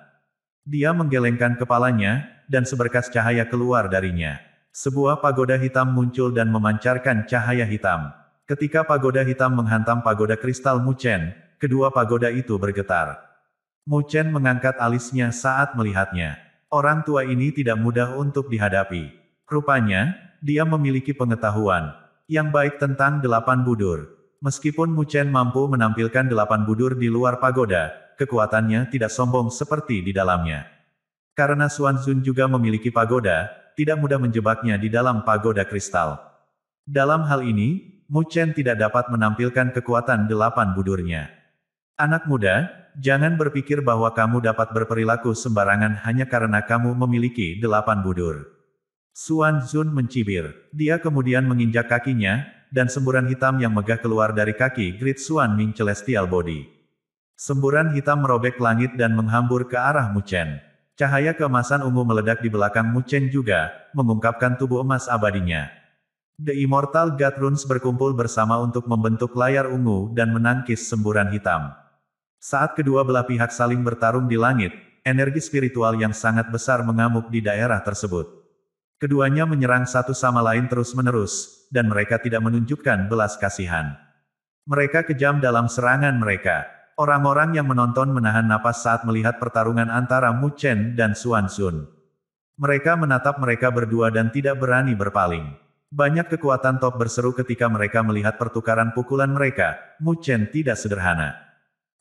Dia menggelengkan kepalanya, dan seberkas cahaya keluar darinya. Sebuah pagoda hitam muncul dan memancarkan cahaya hitam. Ketika pagoda hitam menghantam pagoda kristal Mu Chen, kedua pagoda itu bergetar. Mu Chen mengangkat alisnya saat melihatnya. Orang tua ini tidak mudah untuk dihadapi. Rupanya, dia memiliki pengetahuan, yang baik tentang delapan budur. Meskipun Mu Chen mampu menampilkan delapan budur di luar pagoda, kekuatannya tidak sombong seperti di dalamnya. Karena Xuan Zun juga memiliki pagoda, tidak mudah menjebaknya di dalam pagoda kristal. Dalam hal ini, Mu Chen tidak dapat menampilkan kekuatan delapan budurnya. Anak muda, jangan berpikir bahwa kamu dapat berperilaku sembarangan hanya karena kamu memiliki delapan budur. Suan Zun mencibir. Dia kemudian menginjak kakinya, dan semburan hitam yang megah keluar dari kaki Great Suan Ming Celestial Body. Semburan hitam merobek langit dan menghambur ke arah Mu Chen. Cahaya keemasan ungu meledak di belakang Mu Chen juga, mengungkapkan tubuh emas abadinya. The Immortal God Runes berkumpul bersama untuk membentuk layar ungu dan menangkis semburan hitam. Saat kedua belah pihak saling bertarung di langit, energi spiritual yang sangat besar mengamuk di daerah tersebut. Keduanya menyerang satu sama lain terus-menerus, dan mereka tidak menunjukkan belas kasihan. Mereka kejam dalam serangan mereka. Orang-orang yang menonton menahan napas saat melihat pertarungan antara Mu Chen dan Xuan Sun. Mereka menatap mereka berdua dan tidak berani berpaling. Banyak kekuatan top berseru ketika mereka melihat pertukaran pukulan mereka, Mu Chen tidak sederhana.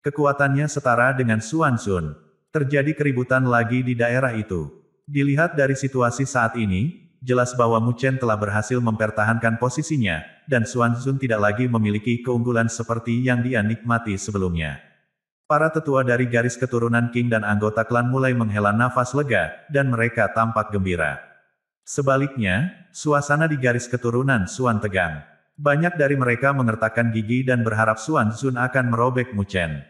Kekuatannya setara dengan Xuan Sun. Terjadi keributan lagi di daerah itu. Dilihat dari situasi saat ini, jelas bahwa Mu Chen telah berhasil mempertahankan posisinya, dan Xuan Zun tidak lagi memiliki keunggulan seperti yang dia nikmati sebelumnya. Para tetua dari garis keturunan King dan anggota klan mulai menghela nafas lega, dan mereka tampak gembira. Sebaliknya, suasana di garis keturunan Suan tegang. Banyak dari mereka mengertakkan gigi dan berharap Xuan Zun akan merobek Mu Chen.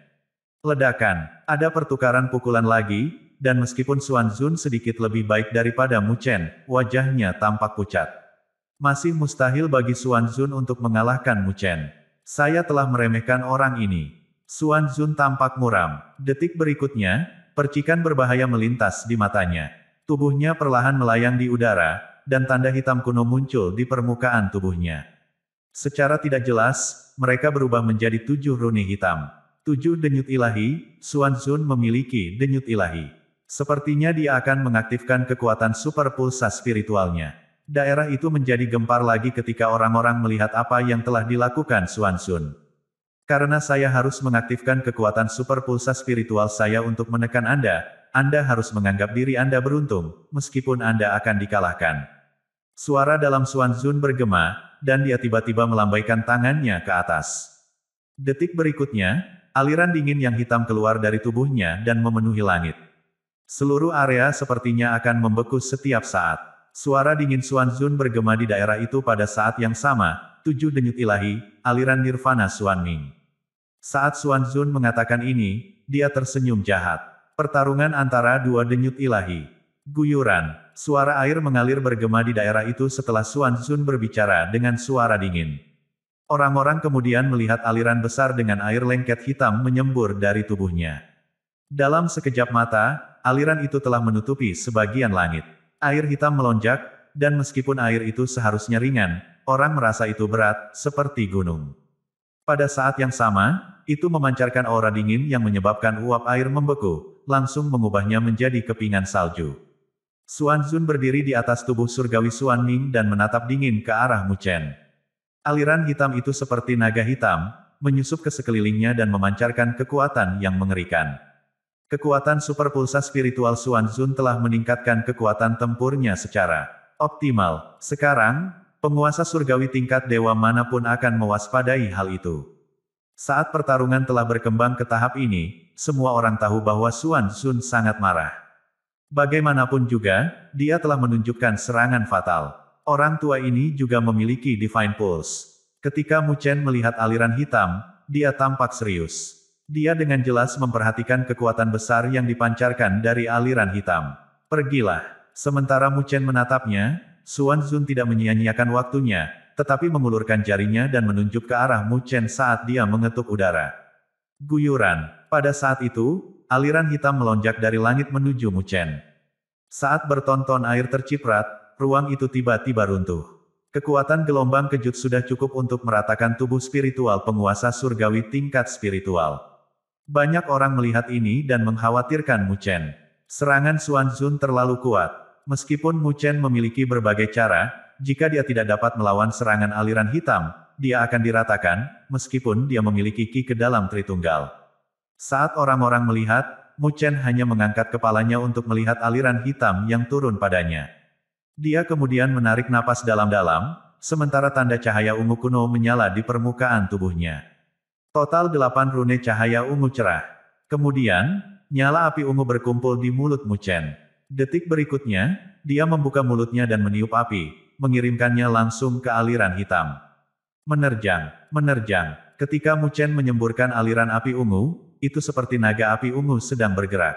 Ledakan, ada pertukaran pukulan lagi, dan meskipun Xuan Zun sedikit lebih baik daripada Mu Chen, wajahnya tampak pucat. Masih mustahil bagi Xuan Zun untuk mengalahkan Mu Chen. Saya telah meremehkan orang ini. Xuan Zun tampak muram. Detik berikutnya, percikan berbahaya melintas di matanya. Tubuhnya perlahan melayang di udara, dan tanda hitam kuno muncul di permukaan tubuhnya. Secara tidak jelas, mereka berubah menjadi tujuh runi hitam tujuh denyut ilahi, Xuan Zun memiliki denyut ilahi. Sepertinya dia akan mengaktifkan kekuatan super pulsa spiritualnya. Daerah itu menjadi gempar lagi ketika orang-orang melihat apa yang telah dilakukan Suan Sun. Karena saya harus mengaktifkan kekuatan super pulsa spiritual saya untuk menekan Anda, Anda harus menganggap diri Anda beruntung, meskipun Anda akan dikalahkan. Suara dalam Suan Sun bergema, dan dia tiba-tiba melambaikan tangannya ke atas. Detik berikutnya, aliran dingin yang hitam keluar dari tubuhnya dan memenuhi langit. Seluruh area sepertinya akan membeku setiap saat. Suara dingin suan zun bergema di daerah itu pada saat yang sama, tujuh denyut ilahi, aliran nirvana suan ming Saat suan zun mengatakan ini, dia tersenyum jahat. Pertarungan antara dua denyut ilahi. Guyuran, suara air mengalir bergema di daerah itu setelah suan Zun berbicara dengan suara dingin. Orang-orang kemudian melihat aliran besar dengan air lengket hitam menyembur dari tubuhnya. Dalam sekejap mata, aliran itu telah menutupi sebagian langit. Air hitam melonjak, dan meskipun air itu seharusnya ringan, orang merasa itu berat, seperti gunung. Pada saat yang sama, itu memancarkan aura dingin yang menyebabkan uap air membeku, langsung mengubahnya menjadi kepingan salju. Suan Zun berdiri di atas tubuh surgawi Suan Ming dan menatap dingin ke arah Mu Chen. Aliran hitam itu seperti naga hitam, menyusup ke sekelilingnya dan memancarkan kekuatan yang mengerikan. Kekuatan super pulsa spiritual Zun telah meningkatkan kekuatan tempurnya secara optimal. Sekarang, penguasa surgawi tingkat dewa manapun akan mewaspadai hal itu. Saat pertarungan telah berkembang ke tahap ini, semua orang tahu bahwa Zun sangat marah. Bagaimanapun juga, dia telah menunjukkan serangan fatal. Orang tua ini juga memiliki Divine Pulse. Ketika Mu Chen melihat aliran hitam, dia tampak serius. Dia dengan jelas memperhatikan kekuatan besar yang dipancarkan dari aliran hitam. Pergilah. Sementara Mu Chen menatapnya, Suan Zun tidak menyia-nyiakan waktunya, tetapi mengulurkan jarinya dan menunjuk ke arah Mu Chen saat dia mengetuk udara. Guyuran. Pada saat itu, aliran hitam melonjak dari langit menuju Mu Chen. Saat bertonton air terciprat, ruang itu tiba-tiba runtuh. Kekuatan gelombang kejut sudah cukup untuk meratakan tubuh spiritual penguasa surgawi tingkat spiritual. Banyak orang melihat ini dan mengkhawatirkan Mu Chen. Serangan Xuan Zun terlalu kuat. Meskipun Mu Chen memiliki berbagai cara, jika dia tidak dapat melawan serangan aliran hitam, dia akan diratakan, meskipun dia memiliki ki ke dalam Tritunggal. Saat orang-orang melihat, Mu Chen hanya mengangkat kepalanya untuk melihat aliran hitam yang turun padanya. Dia kemudian menarik napas dalam-dalam, sementara tanda cahaya ungu kuno menyala di permukaan tubuhnya. Total delapan rune cahaya ungu cerah. Kemudian, nyala api ungu berkumpul di mulut Mu Chen. Detik berikutnya, dia membuka mulutnya dan meniup api, mengirimkannya langsung ke aliran hitam. Menerjang, menerjang, ketika Mu Chen menyemburkan aliran api ungu, itu seperti naga api ungu sedang bergerak.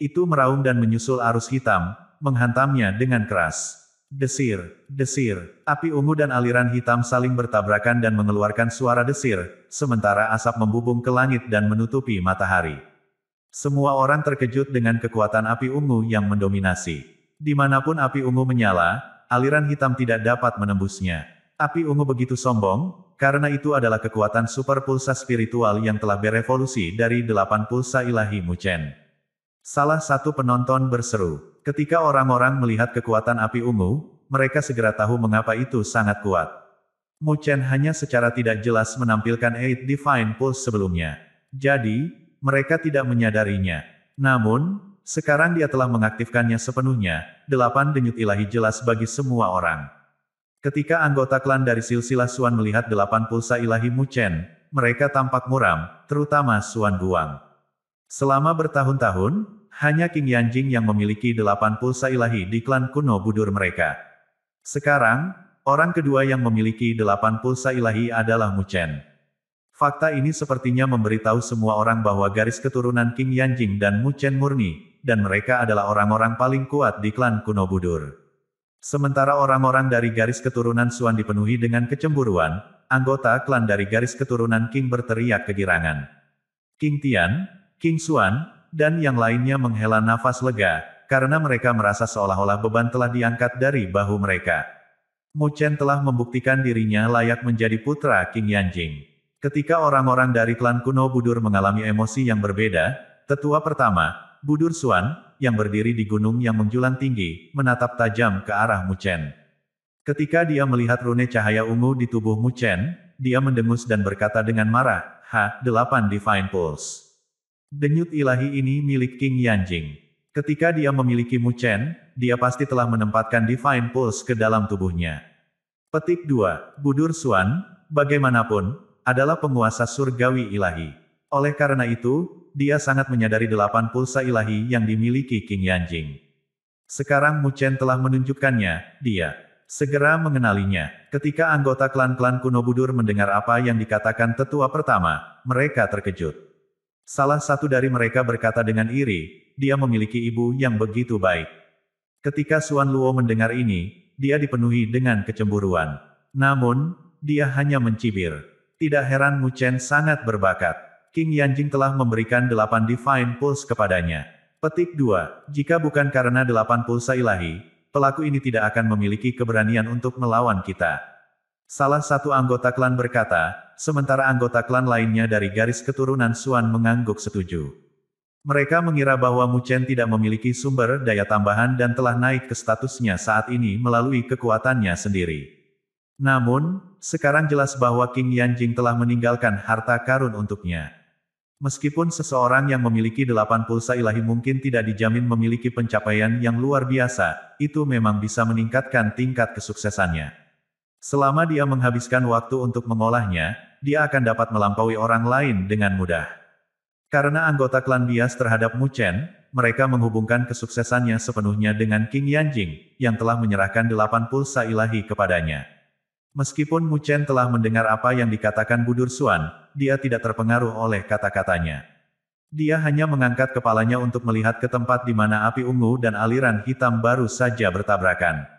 Itu meraung dan menyusul arus hitam, menghantamnya dengan keras. Desir, desir, api ungu dan aliran hitam saling bertabrakan dan mengeluarkan suara desir, sementara asap membubung ke langit dan menutupi matahari. Semua orang terkejut dengan kekuatan api ungu yang mendominasi. Dimanapun api ungu menyala, aliran hitam tidak dapat menembusnya. Api ungu begitu sombong, karena itu adalah kekuatan super pulsa spiritual yang telah berevolusi dari delapan pulsa ilahi Muchen. Salah satu penonton berseru, Ketika orang-orang melihat kekuatan api ungu, mereka segera tahu mengapa itu sangat kuat. Mu Chen hanya secara tidak jelas menampilkan Eight Divine Pulse sebelumnya. Jadi, mereka tidak menyadarinya. Namun, sekarang dia telah mengaktifkannya sepenuhnya, delapan denyut ilahi jelas bagi semua orang. Ketika anggota klan dari silsilah Suan melihat delapan pulsa ilahi Mu Chen, mereka tampak muram, terutama Suan Guang. Selama bertahun-tahun, hanya King Yanjing yang memiliki delapan pulsa ilahi di klan kuno budur mereka. Sekarang, orang kedua yang memiliki delapan pulsa ilahi adalah Mu Chen. Fakta ini sepertinya memberitahu semua orang bahwa garis keturunan King Yanjing dan Mu Chen murni, dan mereka adalah orang-orang paling kuat di klan kuno budur. Sementara orang-orang dari garis keturunan Suan dipenuhi dengan kecemburuan, anggota klan dari garis keturunan King berteriak kegirangan. King Tian, King Suan, dan yang lainnya menghela nafas lega, karena mereka merasa seolah-olah beban telah diangkat dari bahu mereka. Mu Chen telah membuktikan dirinya layak menjadi putra King Yanjing. Ketika orang-orang dari klan kuno Budur mengalami emosi yang berbeda, tetua pertama, Budur Suan, yang berdiri di gunung yang menjulang tinggi, menatap tajam ke arah Mu Chen. Ketika dia melihat rune cahaya ungu di tubuh Mu Chen, dia mendengus dan berkata dengan marah, H8 Divine Pulse. Denyut ilahi ini milik King Yanjing. Ketika dia memiliki Mu Chen, dia pasti telah menempatkan Divine Pulse ke dalam tubuhnya. Petik 2. Budur Suan, bagaimanapun, adalah penguasa surgawi ilahi. Oleh karena itu, dia sangat menyadari delapan pulsa ilahi yang dimiliki King Yanjing. Sekarang Mu Chen telah menunjukkannya, dia segera mengenalinya. Ketika anggota klan-klan kuno Budur mendengar apa yang dikatakan tetua pertama, mereka terkejut. Salah satu dari mereka berkata dengan iri, dia memiliki ibu yang begitu baik. Ketika Suan Luo mendengar ini, dia dipenuhi dengan kecemburuan. Namun, dia hanya mencibir. Tidak heran Mu Chen sangat berbakat. King Yanjing telah memberikan delapan Divine Pulse kepadanya. Petik 2. Jika bukan karena delapan pulsa ilahi, pelaku ini tidak akan memiliki keberanian untuk melawan kita. Salah satu anggota klan berkata, sementara anggota klan lainnya dari garis keturunan Suan mengangguk setuju. Mereka mengira bahwa Mu Chen tidak memiliki sumber daya tambahan dan telah naik ke statusnya saat ini melalui kekuatannya sendiri. Namun, sekarang jelas bahwa King Yanjing telah meninggalkan harta karun untuknya. Meskipun seseorang yang memiliki delapan pulsa ilahi mungkin tidak dijamin memiliki pencapaian yang luar biasa, itu memang bisa meningkatkan tingkat kesuksesannya. Selama dia menghabiskan waktu untuk mengolahnya, dia akan dapat melampaui orang lain dengan mudah. Karena anggota klan bias terhadap Mu Chen, mereka menghubungkan kesuksesannya sepenuhnya dengan King Yanjing, yang telah menyerahkan delapan pulsa ilahi kepadanya. Meskipun Mu Chen telah mendengar apa yang dikatakan Budur Suan, dia tidak terpengaruh oleh kata-katanya. Dia hanya mengangkat kepalanya untuk melihat ke tempat di mana api ungu dan aliran hitam baru saja bertabrakan.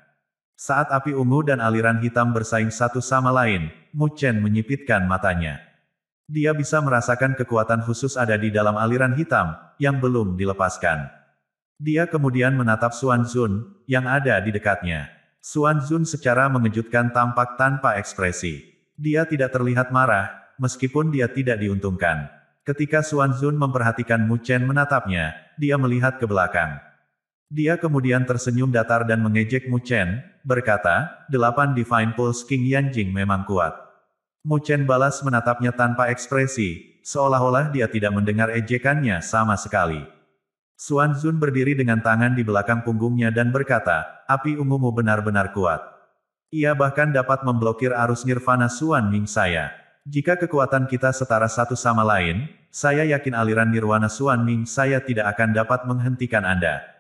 Saat api ungu dan aliran hitam bersaing satu sama lain, Mu Chen menyipitkan matanya. Dia bisa merasakan kekuatan khusus ada di dalam aliran hitam, yang belum dilepaskan. Dia kemudian menatap Xuan Zun, yang ada di dekatnya. Xuan Zun secara mengejutkan tampak tanpa ekspresi. Dia tidak terlihat marah, meskipun dia tidak diuntungkan. Ketika Xuan Zun memperhatikan Mu Chen menatapnya, dia melihat ke belakang. Dia kemudian tersenyum datar dan mengejek Mu Chen, berkata, delapan Divine Pulse King Yan Jing memang kuat. Mu Chen balas menatapnya tanpa ekspresi, seolah-olah dia tidak mendengar ejekannya sama sekali. Suan Zun berdiri dengan tangan di belakang punggungnya dan berkata, api ungumu benar-benar kuat. Ia bahkan dapat memblokir arus nirvana Suan Ming saya. Jika kekuatan kita setara satu sama lain, saya yakin aliran nirwana Suan Ming saya tidak akan dapat menghentikan Anda.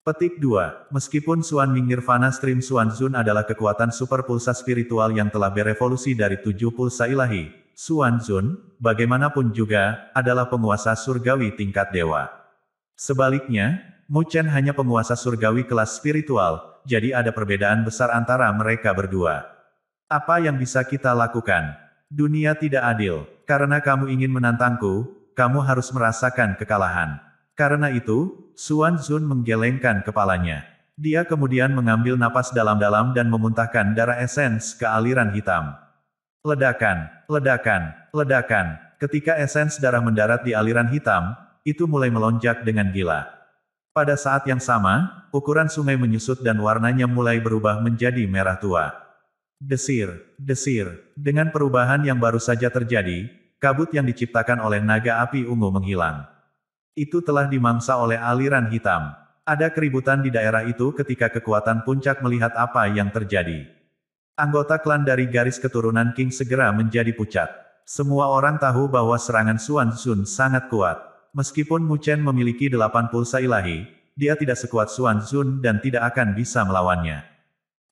Petik 2. Meskipun Suan Ming Nirvana Stream Suan Zun adalah kekuatan super pulsa spiritual yang telah berevolusi dari tujuh pulsa ilahi, Suan Zun, bagaimanapun juga, adalah penguasa surgawi tingkat dewa. Sebaliknya, Mu Chen hanya penguasa surgawi kelas spiritual, jadi ada perbedaan besar antara mereka berdua. Apa yang bisa kita lakukan? Dunia tidak adil. Karena kamu ingin menantangku, kamu harus merasakan kekalahan. Karena itu, Suan Zun menggelengkan kepalanya. Dia kemudian mengambil napas dalam-dalam dan memuntahkan darah esens ke aliran hitam. Ledakan, ledakan, ledakan. Ketika esens darah mendarat di aliran hitam, itu mulai melonjak dengan gila. Pada saat yang sama, ukuran sungai menyusut dan warnanya mulai berubah menjadi merah tua. Desir, desir, dengan perubahan yang baru saja terjadi, kabut yang diciptakan oleh naga api ungu menghilang. Itu telah dimangsa oleh aliran hitam. Ada keributan di daerah itu ketika kekuatan puncak melihat apa yang terjadi. Anggota klan dari garis keturunan King segera menjadi pucat. Semua orang tahu bahwa serangan Xuan Sun sangat kuat. Meskipun Mu Chen memiliki delapan pulsa ilahi, dia tidak sekuat Xuan Sun dan tidak akan bisa melawannya.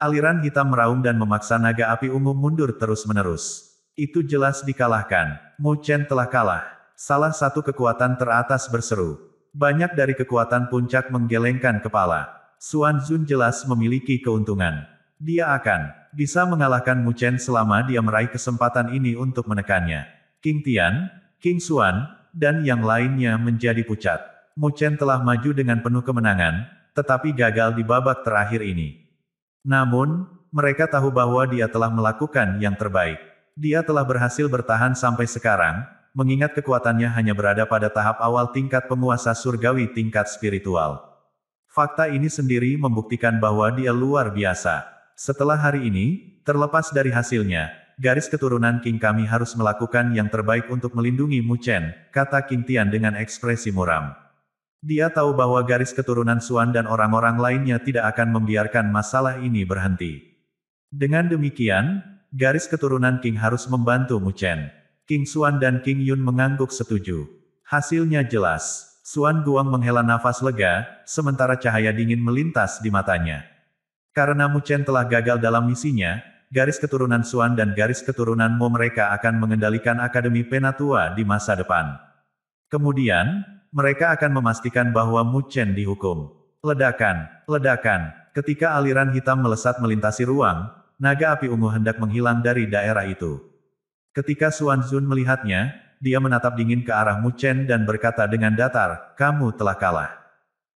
Aliran hitam meraung dan memaksa naga api ungu mundur terus-menerus. Itu jelas dikalahkan. Mu Chen telah kalah salah satu kekuatan teratas berseru. Banyak dari kekuatan puncak menggelengkan kepala. Suan Zun jelas memiliki keuntungan. Dia akan bisa mengalahkan Mu Chen selama dia meraih kesempatan ini untuk menekannya. King Tian, King Suan, dan yang lainnya menjadi pucat. Mu Chen telah maju dengan penuh kemenangan, tetapi gagal di babak terakhir ini. Namun, mereka tahu bahwa dia telah melakukan yang terbaik. Dia telah berhasil bertahan sampai sekarang, mengingat kekuatannya hanya berada pada tahap awal tingkat penguasa surgawi tingkat spiritual. Fakta ini sendiri membuktikan bahwa dia luar biasa. Setelah hari ini, terlepas dari hasilnya, garis keturunan King kami harus melakukan yang terbaik untuk melindungi Mu Chen," kata King Tian dengan ekspresi muram. Dia tahu bahwa garis keturunan Suan dan orang-orang lainnya tidak akan membiarkan masalah ini berhenti. Dengan demikian, garis keturunan King harus membantu Mu Chen. King Suan dan King Yun mengangguk setuju. Hasilnya jelas. Suan Guang menghela nafas lega, sementara cahaya dingin melintas di matanya. Karena Mu Chen telah gagal dalam misinya, garis keturunan Suan dan garis keturunan Mo mereka akan mengendalikan Akademi Penatua di masa depan. Kemudian, mereka akan memastikan bahwa Mu Chen dihukum. Ledakan, ledakan, ketika aliran hitam melesat melintasi ruang, naga api ungu hendak menghilang dari daerah itu. Ketika Xuan Zun melihatnya, dia menatap dingin ke arah Mu Chen dan berkata dengan datar, kamu telah kalah.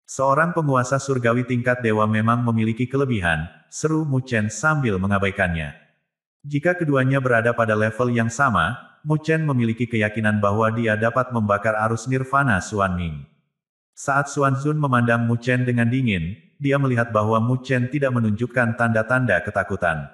Seorang penguasa surgawi tingkat dewa memang memiliki kelebihan, seru Mu Chen sambil mengabaikannya. Jika keduanya berada pada level yang sama, Mu Chen memiliki keyakinan bahwa dia dapat membakar arus nirvana Xuan Ming. Saat Xuan Zun memandang Mu Chen dengan dingin, dia melihat bahwa Mu Chen tidak menunjukkan tanda-tanda ketakutan.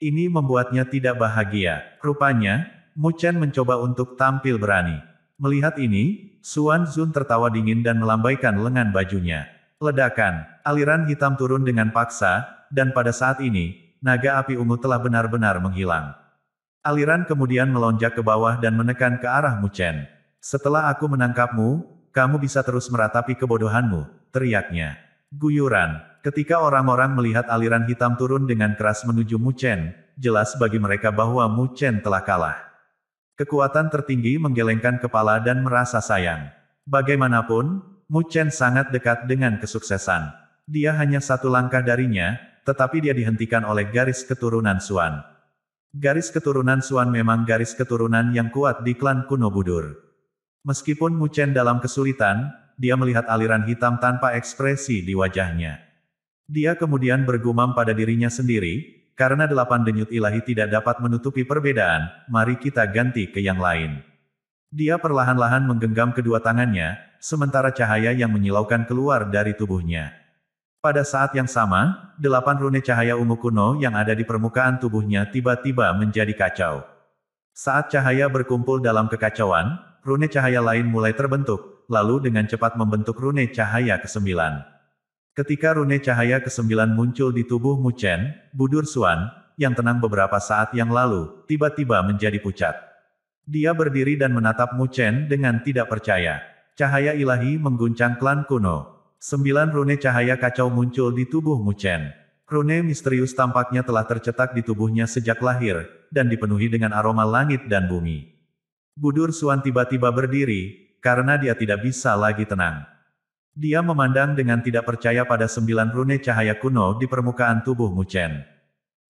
Ini membuatnya tidak bahagia. Rupanya, Mu Chen mencoba untuk tampil berani. Melihat ini, Suan Zun tertawa dingin dan melambaikan lengan bajunya. Ledakan, aliran hitam turun dengan paksa, dan pada saat ini, naga api ungu telah benar-benar menghilang. Aliran kemudian melonjak ke bawah dan menekan ke arah Mu Chen. Setelah aku menangkapmu, kamu bisa terus meratapi kebodohanmu, teriaknya. Guyuran, Ketika orang-orang melihat aliran hitam turun dengan keras menuju Mu Chen, jelas bagi mereka bahwa Mu Chen telah kalah. Kekuatan tertinggi menggelengkan kepala dan merasa sayang. Bagaimanapun, Mu Chen sangat dekat dengan kesuksesan. Dia hanya satu langkah darinya, tetapi dia dihentikan oleh garis keturunan Suan. Garis keturunan Suan memang garis keturunan yang kuat di klan kuno Budur. Meskipun Mu Chen dalam kesulitan, dia melihat aliran hitam tanpa ekspresi di wajahnya. Dia kemudian bergumam pada dirinya sendiri, karena delapan denyut ilahi tidak dapat menutupi perbedaan, mari kita ganti ke yang lain. Dia perlahan-lahan menggenggam kedua tangannya, sementara cahaya yang menyilaukan keluar dari tubuhnya. Pada saat yang sama, delapan rune cahaya ungu kuno yang ada di permukaan tubuhnya tiba-tiba menjadi kacau. Saat cahaya berkumpul dalam kekacauan, rune cahaya lain mulai terbentuk, lalu dengan cepat membentuk rune cahaya kesembilan. Ketika rune cahaya ke kesembilan muncul di tubuh Mu Chen, Budur Suan, yang tenang beberapa saat yang lalu, tiba-tiba menjadi pucat. Dia berdiri dan menatap Mu Chen dengan tidak percaya. Cahaya ilahi mengguncang klan kuno. Sembilan rune cahaya kacau muncul di tubuh Mu Chen. Rune misterius tampaknya telah tercetak di tubuhnya sejak lahir, dan dipenuhi dengan aroma langit dan bumi. Budur Suan tiba-tiba berdiri, karena dia tidak bisa lagi tenang. Dia memandang dengan tidak percaya pada sembilan rune cahaya kuno di permukaan tubuh Chen.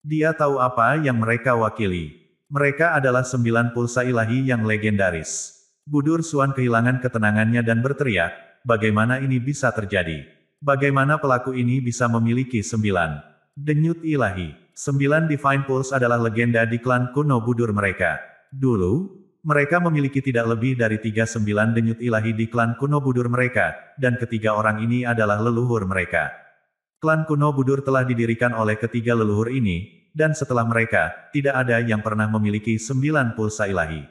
Dia tahu apa yang mereka wakili. Mereka adalah sembilan pulsa ilahi yang legendaris. Budur Suan kehilangan ketenangannya dan berteriak, bagaimana ini bisa terjadi? Bagaimana pelaku ini bisa memiliki sembilan? Denyut ilahi. Sembilan Divine Pulse adalah legenda di klan kuno Budur mereka. Dulu, mereka memiliki tidak lebih dari sembilan denyut ilahi di klan kuno budur mereka, dan ketiga orang ini adalah leluhur mereka. Klan kuno budur telah didirikan oleh ketiga leluhur ini, dan setelah mereka, tidak ada yang pernah memiliki sembilan pulsa ilahi.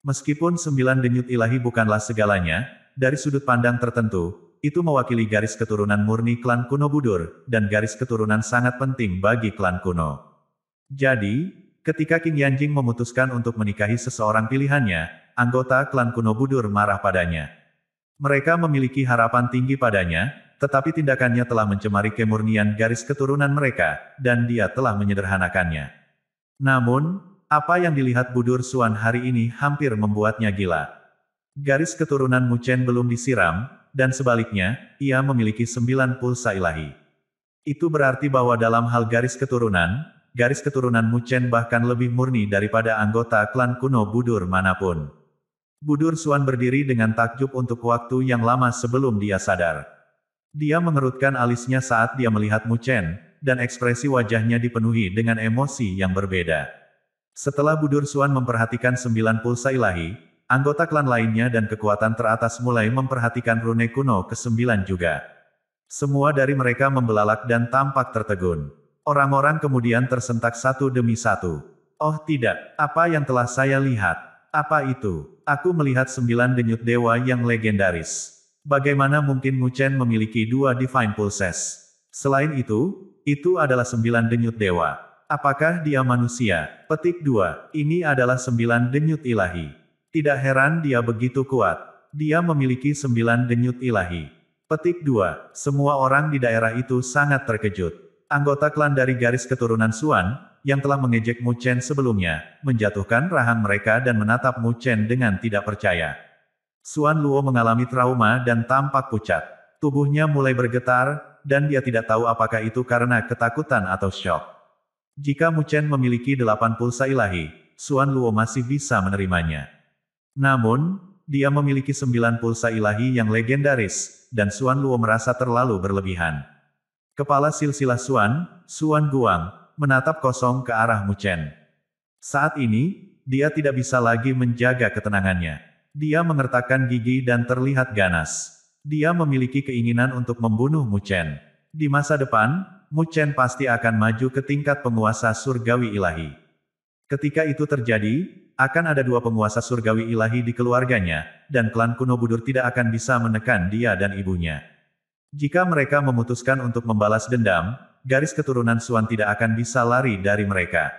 Meskipun sembilan denyut ilahi bukanlah segalanya, dari sudut pandang tertentu, itu mewakili garis keturunan murni klan kuno budur, dan garis keturunan sangat penting bagi klan kuno. Jadi, Ketika King Yanjing memutuskan untuk menikahi seseorang pilihannya, anggota klan kuno Budur marah padanya. Mereka memiliki harapan tinggi padanya, tetapi tindakannya telah mencemari kemurnian garis keturunan mereka, dan dia telah menyederhanakannya. Namun, apa yang dilihat Budur Suan hari ini hampir membuatnya gila. Garis keturunan Mucen belum disiram, dan sebaliknya, ia memiliki sembilan pulsa ilahi. Itu berarti bahwa dalam hal garis keturunan, garis keturunan Muchen bahkan lebih murni daripada anggota klan kuno Budur manapun. Budur Suan berdiri dengan takjub untuk waktu yang lama sebelum dia sadar. Dia mengerutkan alisnya saat dia melihat Muchen, dan ekspresi wajahnya dipenuhi dengan emosi yang berbeda. Setelah Budur Suan memperhatikan sembilan pulsa ilahi, anggota klan lainnya dan kekuatan teratas mulai memperhatikan rune kuno ke-9 juga. Semua dari mereka membelalak dan tampak tertegun. Orang-orang kemudian tersentak satu demi satu. Oh tidak, apa yang telah saya lihat? Apa itu? Aku melihat sembilan denyut dewa yang legendaris. Bagaimana mungkin Mu Chen memiliki dua Divine Pulses? Selain itu, itu adalah sembilan denyut dewa. Apakah dia manusia? Petik 2, ini adalah sembilan denyut ilahi. Tidak heran dia begitu kuat. Dia memiliki sembilan denyut ilahi. Petik 2, semua orang di daerah itu sangat terkejut anggota klan dari garis keturunan Suan, yang telah mengejek Mu Chen sebelumnya, menjatuhkan rahang mereka dan menatap Mu Chen dengan tidak percaya. Suan Luo mengalami trauma dan tampak pucat. Tubuhnya mulai bergetar, dan dia tidak tahu apakah itu karena ketakutan atau shock. Jika Mu Chen memiliki delapan pulsa ilahi, Suan Luo masih bisa menerimanya. Namun, dia memiliki sembilan pulsa ilahi yang legendaris, dan Suan Luo merasa terlalu berlebihan. Kepala silsilah Suan, Suan Guang, menatap kosong ke arah Mu Chen. Saat ini, dia tidak bisa lagi menjaga ketenangannya. Dia mengertakkan gigi dan terlihat ganas. Dia memiliki keinginan untuk membunuh Mu Chen. Di masa depan, Mu Chen pasti akan maju ke tingkat penguasa surgawi ilahi. Ketika itu terjadi, akan ada dua penguasa surgawi ilahi di keluarganya, dan klan Kuno Budur tidak akan bisa menekan dia dan ibunya. Jika mereka memutuskan untuk membalas dendam, garis keturunan Suan tidak akan bisa lari dari mereka.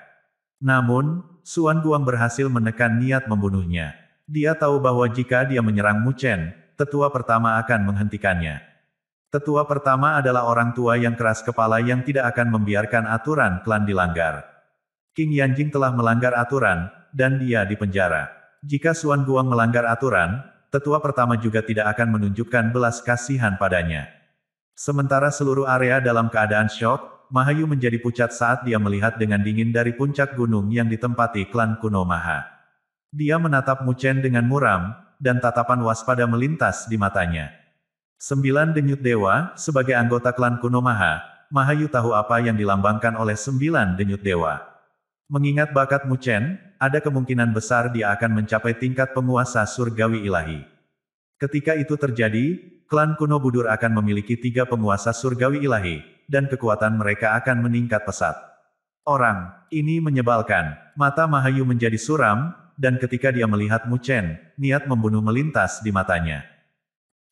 Namun, Suan Guang berhasil menekan niat membunuhnya. Dia tahu bahwa jika dia menyerang Mu Chen, tetua pertama akan menghentikannya. Tetua pertama adalah orang tua yang keras kepala yang tidak akan membiarkan aturan klan dilanggar. King Yanjing telah melanggar aturan, dan dia dipenjara. Jika Suan Guang melanggar aturan, tetua pertama juga tidak akan menunjukkan belas kasihan padanya. Sementara seluruh area dalam keadaan shock, Mahayu menjadi pucat saat dia melihat dengan dingin dari puncak gunung yang ditempati klan kuno Maha. Dia menatap Muchen dengan muram, dan tatapan waspada melintas di matanya. Sembilan denyut dewa, sebagai anggota klan kuno Maha, Mahayu tahu apa yang dilambangkan oleh sembilan denyut dewa. Mengingat bakat Muchen, ada kemungkinan besar dia akan mencapai tingkat penguasa surgawi ilahi. Ketika itu terjadi, klan kuno Budur akan memiliki tiga penguasa surgawi ilahi, dan kekuatan mereka akan meningkat pesat. Orang, ini menyebalkan. Mata Mahayu menjadi suram, dan ketika dia melihat Mu Chen, niat membunuh melintas di matanya.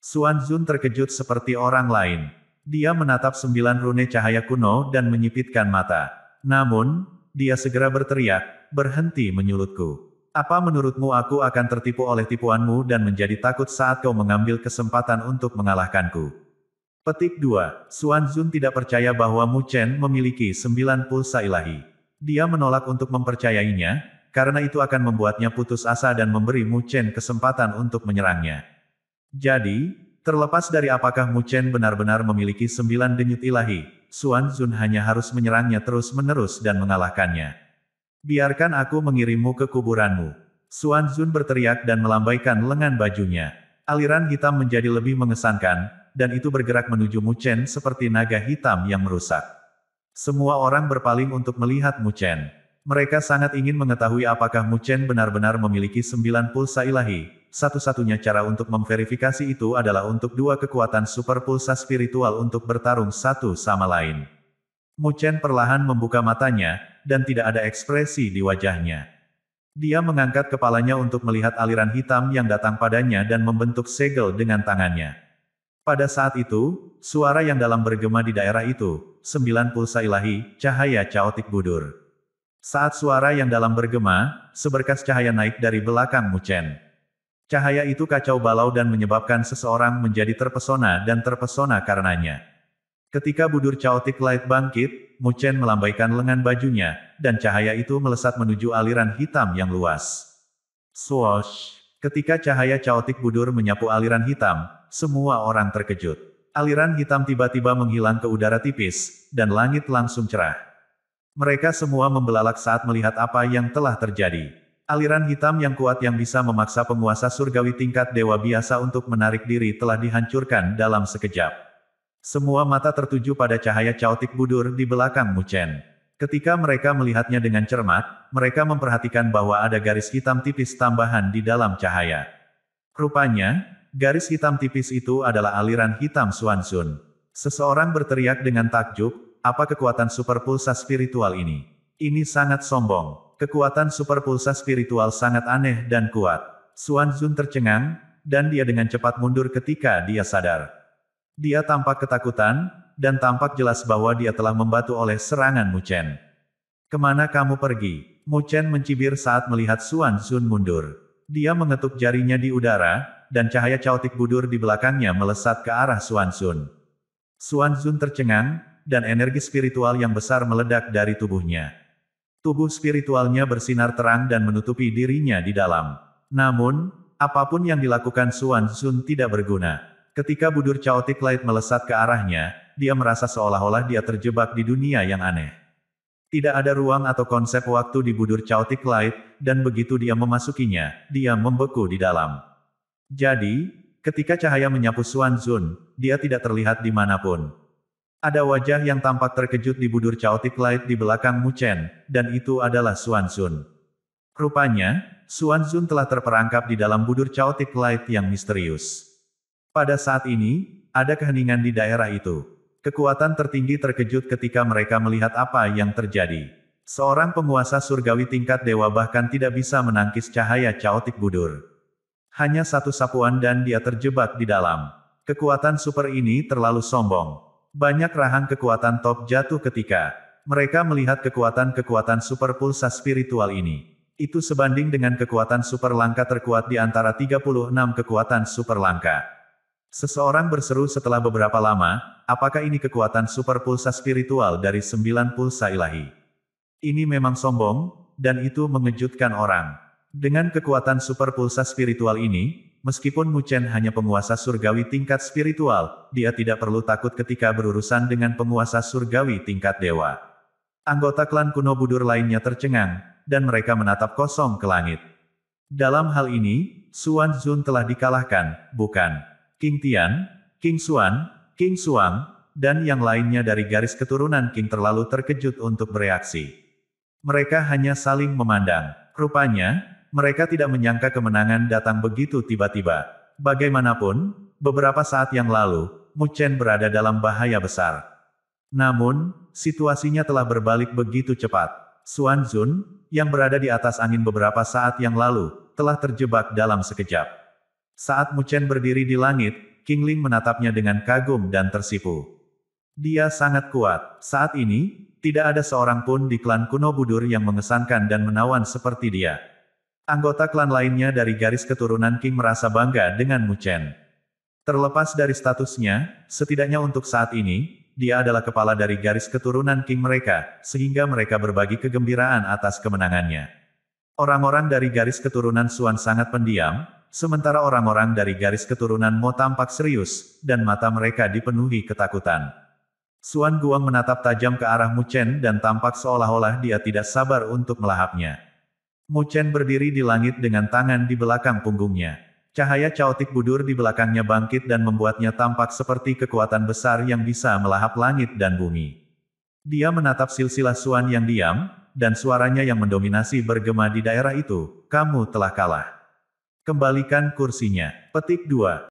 Suan Zun terkejut seperti orang lain. Dia menatap sembilan rune cahaya kuno dan menyipitkan mata. Namun, dia segera berteriak, berhenti menyulutku. Apa menurutmu aku akan tertipu oleh tipuanmu dan menjadi takut saat kau mengambil kesempatan untuk mengalahkanku? Petik 2. Xuan Zun tidak percaya bahwa Mu Chen memiliki sembilan pulsa ilahi. Dia menolak untuk mempercayainya, karena itu akan membuatnya putus asa dan memberi Mu Chen kesempatan untuk menyerangnya. Jadi, terlepas dari apakah Mu Chen benar-benar memiliki sembilan denyut ilahi, Xuan Zun hanya harus menyerangnya terus-menerus dan mengalahkannya. Biarkan aku mengirimmu ke kuburanmu. Suan Zun berteriak dan melambaikan lengan bajunya. Aliran hitam menjadi lebih mengesankan, dan itu bergerak menuju Mu Chen seperti naga hitam yang merusak. Semua orang berpaling untuk melihat Mu Chen. Mereka sangat ingin mengetahui apakah Mu Chen benar-benar memiliki sembilan pulsa ilahi. Satu-satunya cara untuk memverifikasi itu adalah untuk dua kekuatan super pulsa spiritual untuk bertarung satu sama lain. Mu Chen perlahan membuka matanya, dan tidak ada ekspresi di wajahnya. Dia mengangkat kepalanya untuk melihat aliran hitam yang datang padanya dan membentuk segel dengan tangannya. Pada saat itu, suara yang dalam bergema di daerah itu, sembilan pulsa ilahi, cahaya caotik budur. Saat suara yang dalam bergema, seberkas cahaya naik dari belakang Mu Chen. Cahaya itu kacau balau dan menyebabkan seseorang menjadi terpesona dan terpesona karenanya. Ketika budur caotik light bangkit, Mu Chen melambaikan lengan bajunya, dan cahaya itu melesat menuju aliran hitam yang luas. Swoosh! Ketika cahaya caotik budur menyapu aliran hitam, semua orang terkejut. Aliran hitam tiba-tiba menghilang ke udara tipis, dan langit langsung cerah. Mereka semua membelalak saat melihat apa yang telah terjadi. Aliran hitam yang kuat yang bisa memaksa penguasa surgawi tingkat dewa biasa untuk menarik diri telah dihancurkan dalam sekejap. Semua mata tertuju pada cahaya caotik budur di belakang Mu Chen. Ketika mereka melihatnya dengan cermat, mereka memperhatikan bahwa ada garis hitam tipis tambahan di dalam cahaya. Rupanya, garis hitam tipis itu adalah aliran hitam Suansun. Seseorang berteriak dengan takjub, apa kekuatan super pulsa spiritual ini? Ini sangat sombong. Kekuatan super pulsa spiritual sangat aneh dan kuat. Suan Zun tercengang, dan dia dengan cepat mundur ketika dia sadar. Dia tampak ketakutan, dan tampak jelas bahwa dia telah membatu oleh serangan Mu Chen. Kemana kamu pergi? Mu Chen mencibir saat melihat Suan Sun mundur. Dia mengetuk jarinya di udara, dan cahaya caotik budur di belakangnya melesat ke arah Suan Sun. Suan Sun tercengang, dan energi spiritual yang besar meledak dari tubuhnya. Tubuh spiritualnya bersinar terang dan menutupi dirinya di dalam. Namun, apapun yang dilakukan Suan Sun tidak berguna. Ketika budur chaotic light melesat ke arahnya, dia merasa seolah-olah dia terjebak di dunia yang aneh. Tidak ada ruang atau konsep waktu di budur chaotic light, dan begitu dia memasukinya, dia membeku di dalam. Jadi, ketika cahaya menyapu Suanzun, Zun, dia tidak terlihat dimanapun. Ada wajah yang tampak terkejut di budur chaotic light di belakang Mu Chen, dan itu adalah Suanzun. Zun. Rupanya, Suanzun Zun telah terperangkap di dalam budur chaotic light yang misterius. Pada saat ini, ada keheningan di daerah itu. Kekuatan tertinggi terkejut ketika mereka melihat apa yang terjadi. Seorang penguasa surgawi tingkat dewa bahkan tidak bisa menangkis cahaya caotik budur. Hanya satu sapuan dan dia terjebak di dalam. Kekuatan super ini terlalu sombong. Banyak rahang kekuatan top jatuh ketika mereka melihat kekuatan-kekuatan super pulsa spiritual ini. Itu sebanding dengan kekuatan super langka terkuat di antara 36 kekuatan super langka. Seseorang berseru setelah beberapa lama, apakah ini kekuatan super pulsa spiritual dari sembilan pulsa ilahi? Ini memang sombong, dan itu mengejutkan orang. Dengan kekuatan super pulsa spiritual ini, meskipun Mu Chen hanya penguasa surgawi tingkat spiritual, dia tidak perlu takut ketika berurusan dengan penguasa surgawi tingkat dewa. Anggota klan kuno Budur lainnya tercengang, dan mereka menatap kosong ke langit. Dalam hal ini, Suan Zun telah dikalahkan, bukan? King Tian, King Xuan, King Suang, dan yang lainnya dari garis keturunan King terlalu terkejut untuk bereaksi. Mereka hanya saling memandang. Rupanya, mereka tidak menyangka kemenangan datang begitu tiba-tiba. Bagaimanapun, beberapa saat yang lalu, Mu Chen berada dalam bahaya besar. Namun, situasinya telah berbalik begitu cepat. Xuan Zun, yang berada di atas angin beberapa saat yang lalu, telah terjebak dalam sekejap. Saat Muchen berdiri di langit, King Ling menatapnya dengan kagum dan tersipu. Dia sangat kuat. Saat ini, tidak ada seorang pun di klan kuno Budur yang mengesankan dan menawan seperti dia. Anggota klan lainnya dari garis keturunan King merasa bangga dengan Muchen. Terlepas dari statusnya, setidaknya untuk saat ini, dia adalah kepala dari garis keturunan King mereka, sehingga mereka berbagi kegembiraan atas kemenangannya. Orang-orang dari garis keturunan Suan sangat pendiam, Sementara orang-orang dari garis keturunan Mo tampak serius, dan mata mereka dipenuhi ketakutan. Suan Guang menatap tajam ke arah Mu Chen dan tampak seolah-olah dia tidak sabar untuk melahapnya. Mu Chen berdiri di langit dengan tangan di belakang punggungnya. Cahaya caotik budur di belakangnya bangkit dan membuatnya tampak seperti kekuatan besar yang bisa melahap langit dan bumi. Dia menatap silsilah Suan yang diam, dan suaranya yang mendominasi bergema di daerah itu, kamu telah kalah. Kembalikan kursinya. Petik 2.